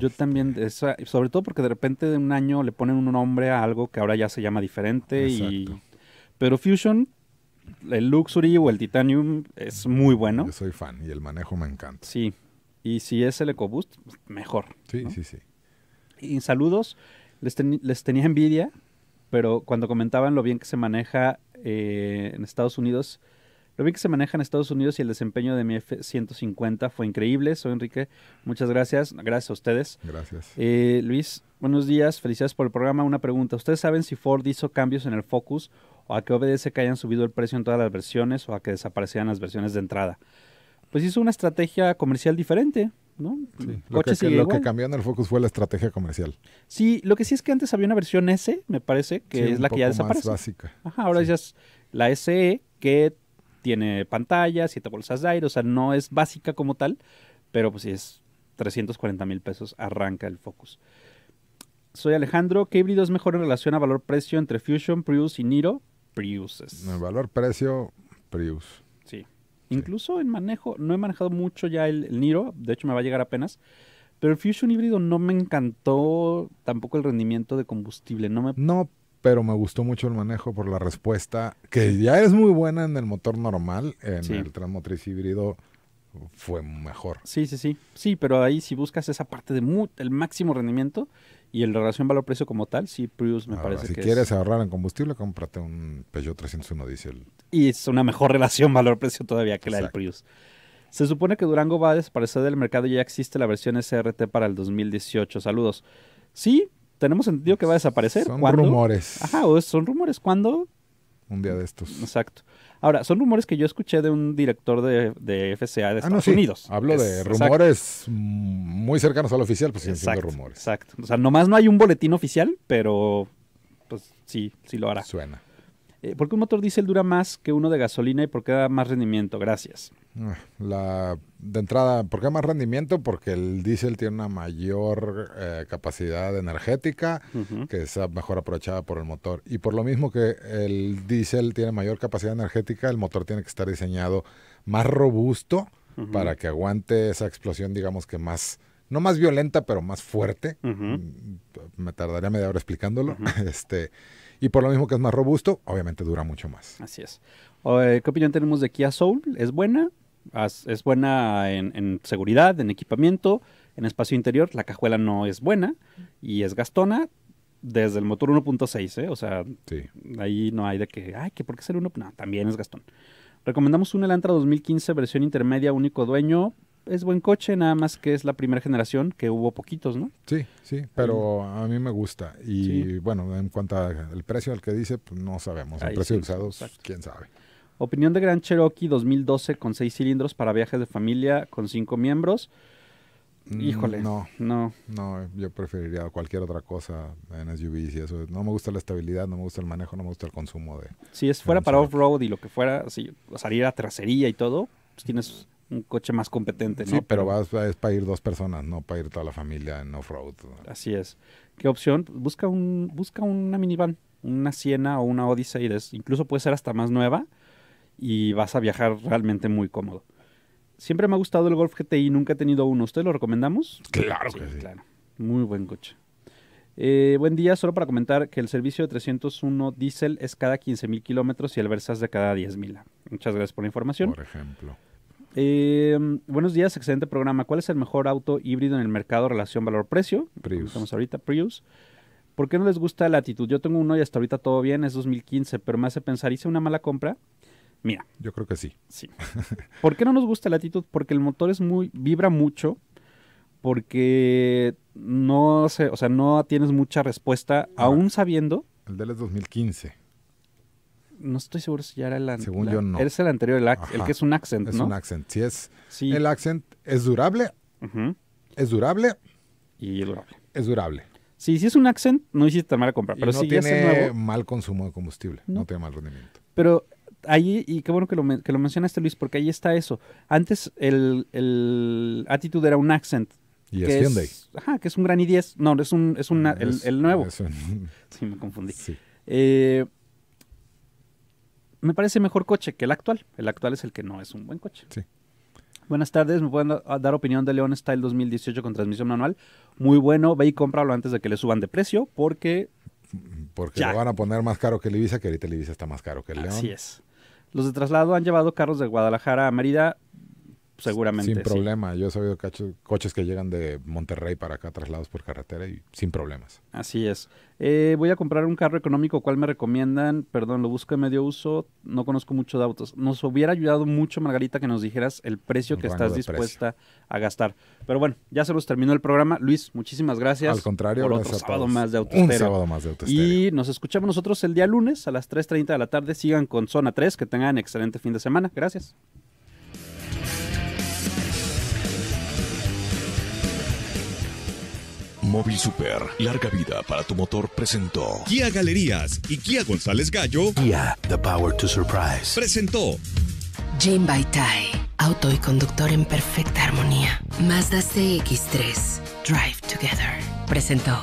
Speaker 2: Yo este, también, sobre todo porque de repente de un año le ponen un nombre a algo que ahora ya se llama diferente. pero Fusion, el Luxury o el Titanium es muy bueno. Yo soy fan y el manejo me encanta. Sí, y si es el EcoBoost, mejor. Sí, sí, sí. Y saludos, les, tenía envidia, pero cuando comentaban lo bien que se maneja eh, en Estados Unidos, lo bien que se maneja en Estados Unidos y el desempeño de mi F-150 fue increíble. Soy Enrique, muchas gracias. Gracias a ustedes. Gracias. Eh, Luis, buenos días, felicidades por el programa. Una pregunta, ¿ustedes saben si Ford hizo cambios en el Focus o a que obedece que hayan subido el precio en todas las versiones o a que desaparecieran las versiones de entrada? pues hizo una estrategia comercial diferente. ¿no? Sí, lo, que, lo que, cambió en el Focus fue la estrategia comercial. Sí, lo que sí es que antes había una versión S, me parece, que es la que ya desaparece. Más básica. Ajá, ahora ya es la SE que tiene pantalla, siete bolsas de aire, o sea, no es básica como tal, pero pues sí es 340 mil pesos, arranca el Focus. Soy Alejandro, ¿qué híbrido es mejor en relación a valor-precio entre Fusion, Prius y Niro? Priuses. El valor-precio, Prius. Incluso en manejo, no he manejado mucho ya el, Niro, de hecho me va a llegar apenas. Pero el Fusion híbrido no me encantó tampoco el rendimiento de combustible. No, me... no,
Speaker 3: pero me gustó mucho el manejo por la respuesta, que ya es muy buena en el motor normal, en el
Speaker 2: transmotriz híbrido fue mejor. Sí, sí, sí. Sí, pero ahí si buscas esa parte de el máximo rendimiento y el relación valor-precio como tal, sí, Prius me parece si Si quieres
Speaker 3: ahorrar en combustible, cómprate un Peugeot
Speaker 2: 301 el y es una mejor relación valor-precio todavía que la del Prius. Se supone que Durango va a desaparecer del mercado y ya existe la versión SRT para el 2018. Saludos. Sí, tenemos entendido que va a desaparecer. Son rumores. Ajá, son rumores. ¿Cuándo? Un día de estos. Exacto. Ahora, son rumores que yo escuché de un director de, de FCA de ah, Estados Unidos. Hablo de rumores
Speaker 3: muy
Speaker 2: cercanos al oficial, pues sí, exacto, rumores. Exacto. O sea, nomás no hay un boletín oficial, pero pues sí, sí lo hará. Suena. Eh, ¿Por qué un motor diésel dura más que uno de gasolina y por qué da más rendimiento? Gracias. Eh, la, de entrada, ¿por qué más rendimiento? Porque el diésel tiene
Speaker 3: una mayor eh, capacidad energética que es mejor aprovechada por el motor. Y por lo mismo que el diésel tiene mayor capacidad energética, el motor tiene que estar diseñado más robusto para que aguante esa explosión, digamos que más no más violenta, pero más fuerte. Mm, me tardaría media hora explicándolo. Este,
Speaker 2: y por lo mismo que es más robusto, obviamente dura mucho más. Así es. Eh, ¿Qué opinión tenemos de Kia Soul? ¿Es buena? Es buena en, seguridad, en equipamiento, en espacio interior. La cajuela no es buena y es gastona desde el motor 1.6, ¿eh? O sea, ahí no hay de que, ay, que por qué ser uno No, también es gastón. Recomendamos un Elantra 2015 versión intermedia, único dueño, es buen coche, nada más que es la primera generación, que hubo poquitos, ¿no? Sí, sí, pero
Speaker 3: a mí me gusta. Y bueno, en cuanto al precio al que dice, pues no sabemos. El precio de usados,
Speaker 2: quién sabe. Opinión de Gran Cherokee 2012 con seis cilindros para viajes de familia con cinco miembros. Mm, Híjole. No,
Speaker 3: no. No, yo preferiría cualquier otra cosa en SUVs y eso. No me gusta la estabilidad, no me gusta el manejo, no me gusta el consumo de.
Speaker 2: Si es fuera para off-road y lo que fuera, si salir a y todo, pues tienes un coche más competente, ¿no? Sí, pero,
Speaker 3: vas, es para ir dos personas, no para ir
Speaker 2: toda la familia en off-road. Así es. ¿Qué opción? Pues busca, un, busca una minivan, una Siena o una Odyssey, incluso puede ser hasta más nueva y vas a viajar realmente muy cómodo. Siempre me ha gustado el Golf GTI, nunca he tenido uno. ¿Usted lo recomendamos?
Speaker 4: Claro que Claro.
Speaker 2: Muy buen coche. Eh, buen día, solo para comentar que el servicio de 301 Diesel es cada 15.000 kilómetros y el Versas de cada 10.000. Muchas gracias por la información. Por ejemplo. Eh, buenos días, excelente programa. ¿Cuál es el mejor auto híbrido en el mercado relación valor-precio? Prius. Estamos ahorita, Prius. ¿Por qué no les gusta la actitud? Yo tengo uno y hasta ahorita todo bien, es 2015, pero me hace pensar, ¿hice una mala compra? Mira. Yo creo que sí. Sí. ¿Por qué no nos gusta la actitud? Porque el motor es muy, vibra mucho, porque no sé, o sea, no tienes mucha respuesta, aún sabiendo. El del es 2015 no estoy seguro si ya era el
Speaker 3: anterior. Según yo no. Es
Speaker 2: el anterior, el, el,
Speaker 3: que es un accent, ¿no? Es un accent, sí es. El accent es durable. Es durable.
Speaker 2: Y es durable. Es durable. Sí, si es un accent, no hiciste mal compra comprar. Pero si tiene
Speaker 3: mal consumo de combustible, no. tiene mal rendimiento.
Speaker 2: Pero ahí, y qué bueno que lo, mencionaste, Luis, porque ahí está eso. Antes el, el Attitude era un accent. Y que es ajá, que es un gran i10. No, es un, es ah, el, nuevo. sí, me confundí. Sí. Eh, me parece mejor coche que el actual. El actual es el que no es un buen coche. Sí. Buenas tardes, me pueden dar opinión de León Style 2018 con transmisión manual. Muy bueno, ve y cómpralo antes de que le suban de precio porque... Porque lo van a poner más caro que el Ibiza, que ahorita el Ibiza está más caro que el León. Así es. Los de traslado han llevado carros de Guadalajara a Mérida seguramente. Sin problema.
Speaker 3: Yo he sabido coches que llegan de Monterrey para acá traslados por carretera y sin problemas.
Speaker 2: Así es. Eh, voy a comprar un carro económico. ¿Cuál me recomiendan? Perdón, lo busco en medio uso. No conozco mucho de autos. Nos hubiera ayudado mucho, Margarita, que nos dijeras el precio que estás dispuesta a gastar. Pero bueno, ya se nos terminó el programa. Luis, muchísimas gracias. Al contrario, otro sábado más de Un sábado más de Y nos escuchamos nosotros el día lunes a las 3.30 de la tarde. Sigan con Zona 3. Que tengan excelente fin de semana. Gracias.
Speaker 1: Móvil Super, larga vida para tu motor presentó. Kia Galerías y Kia González Gallo. Kia, the power to surprise. Presentó. Jim Tai, auto y conductor en perfecta armonía. Mazda CX3, Drive Together. Presentó.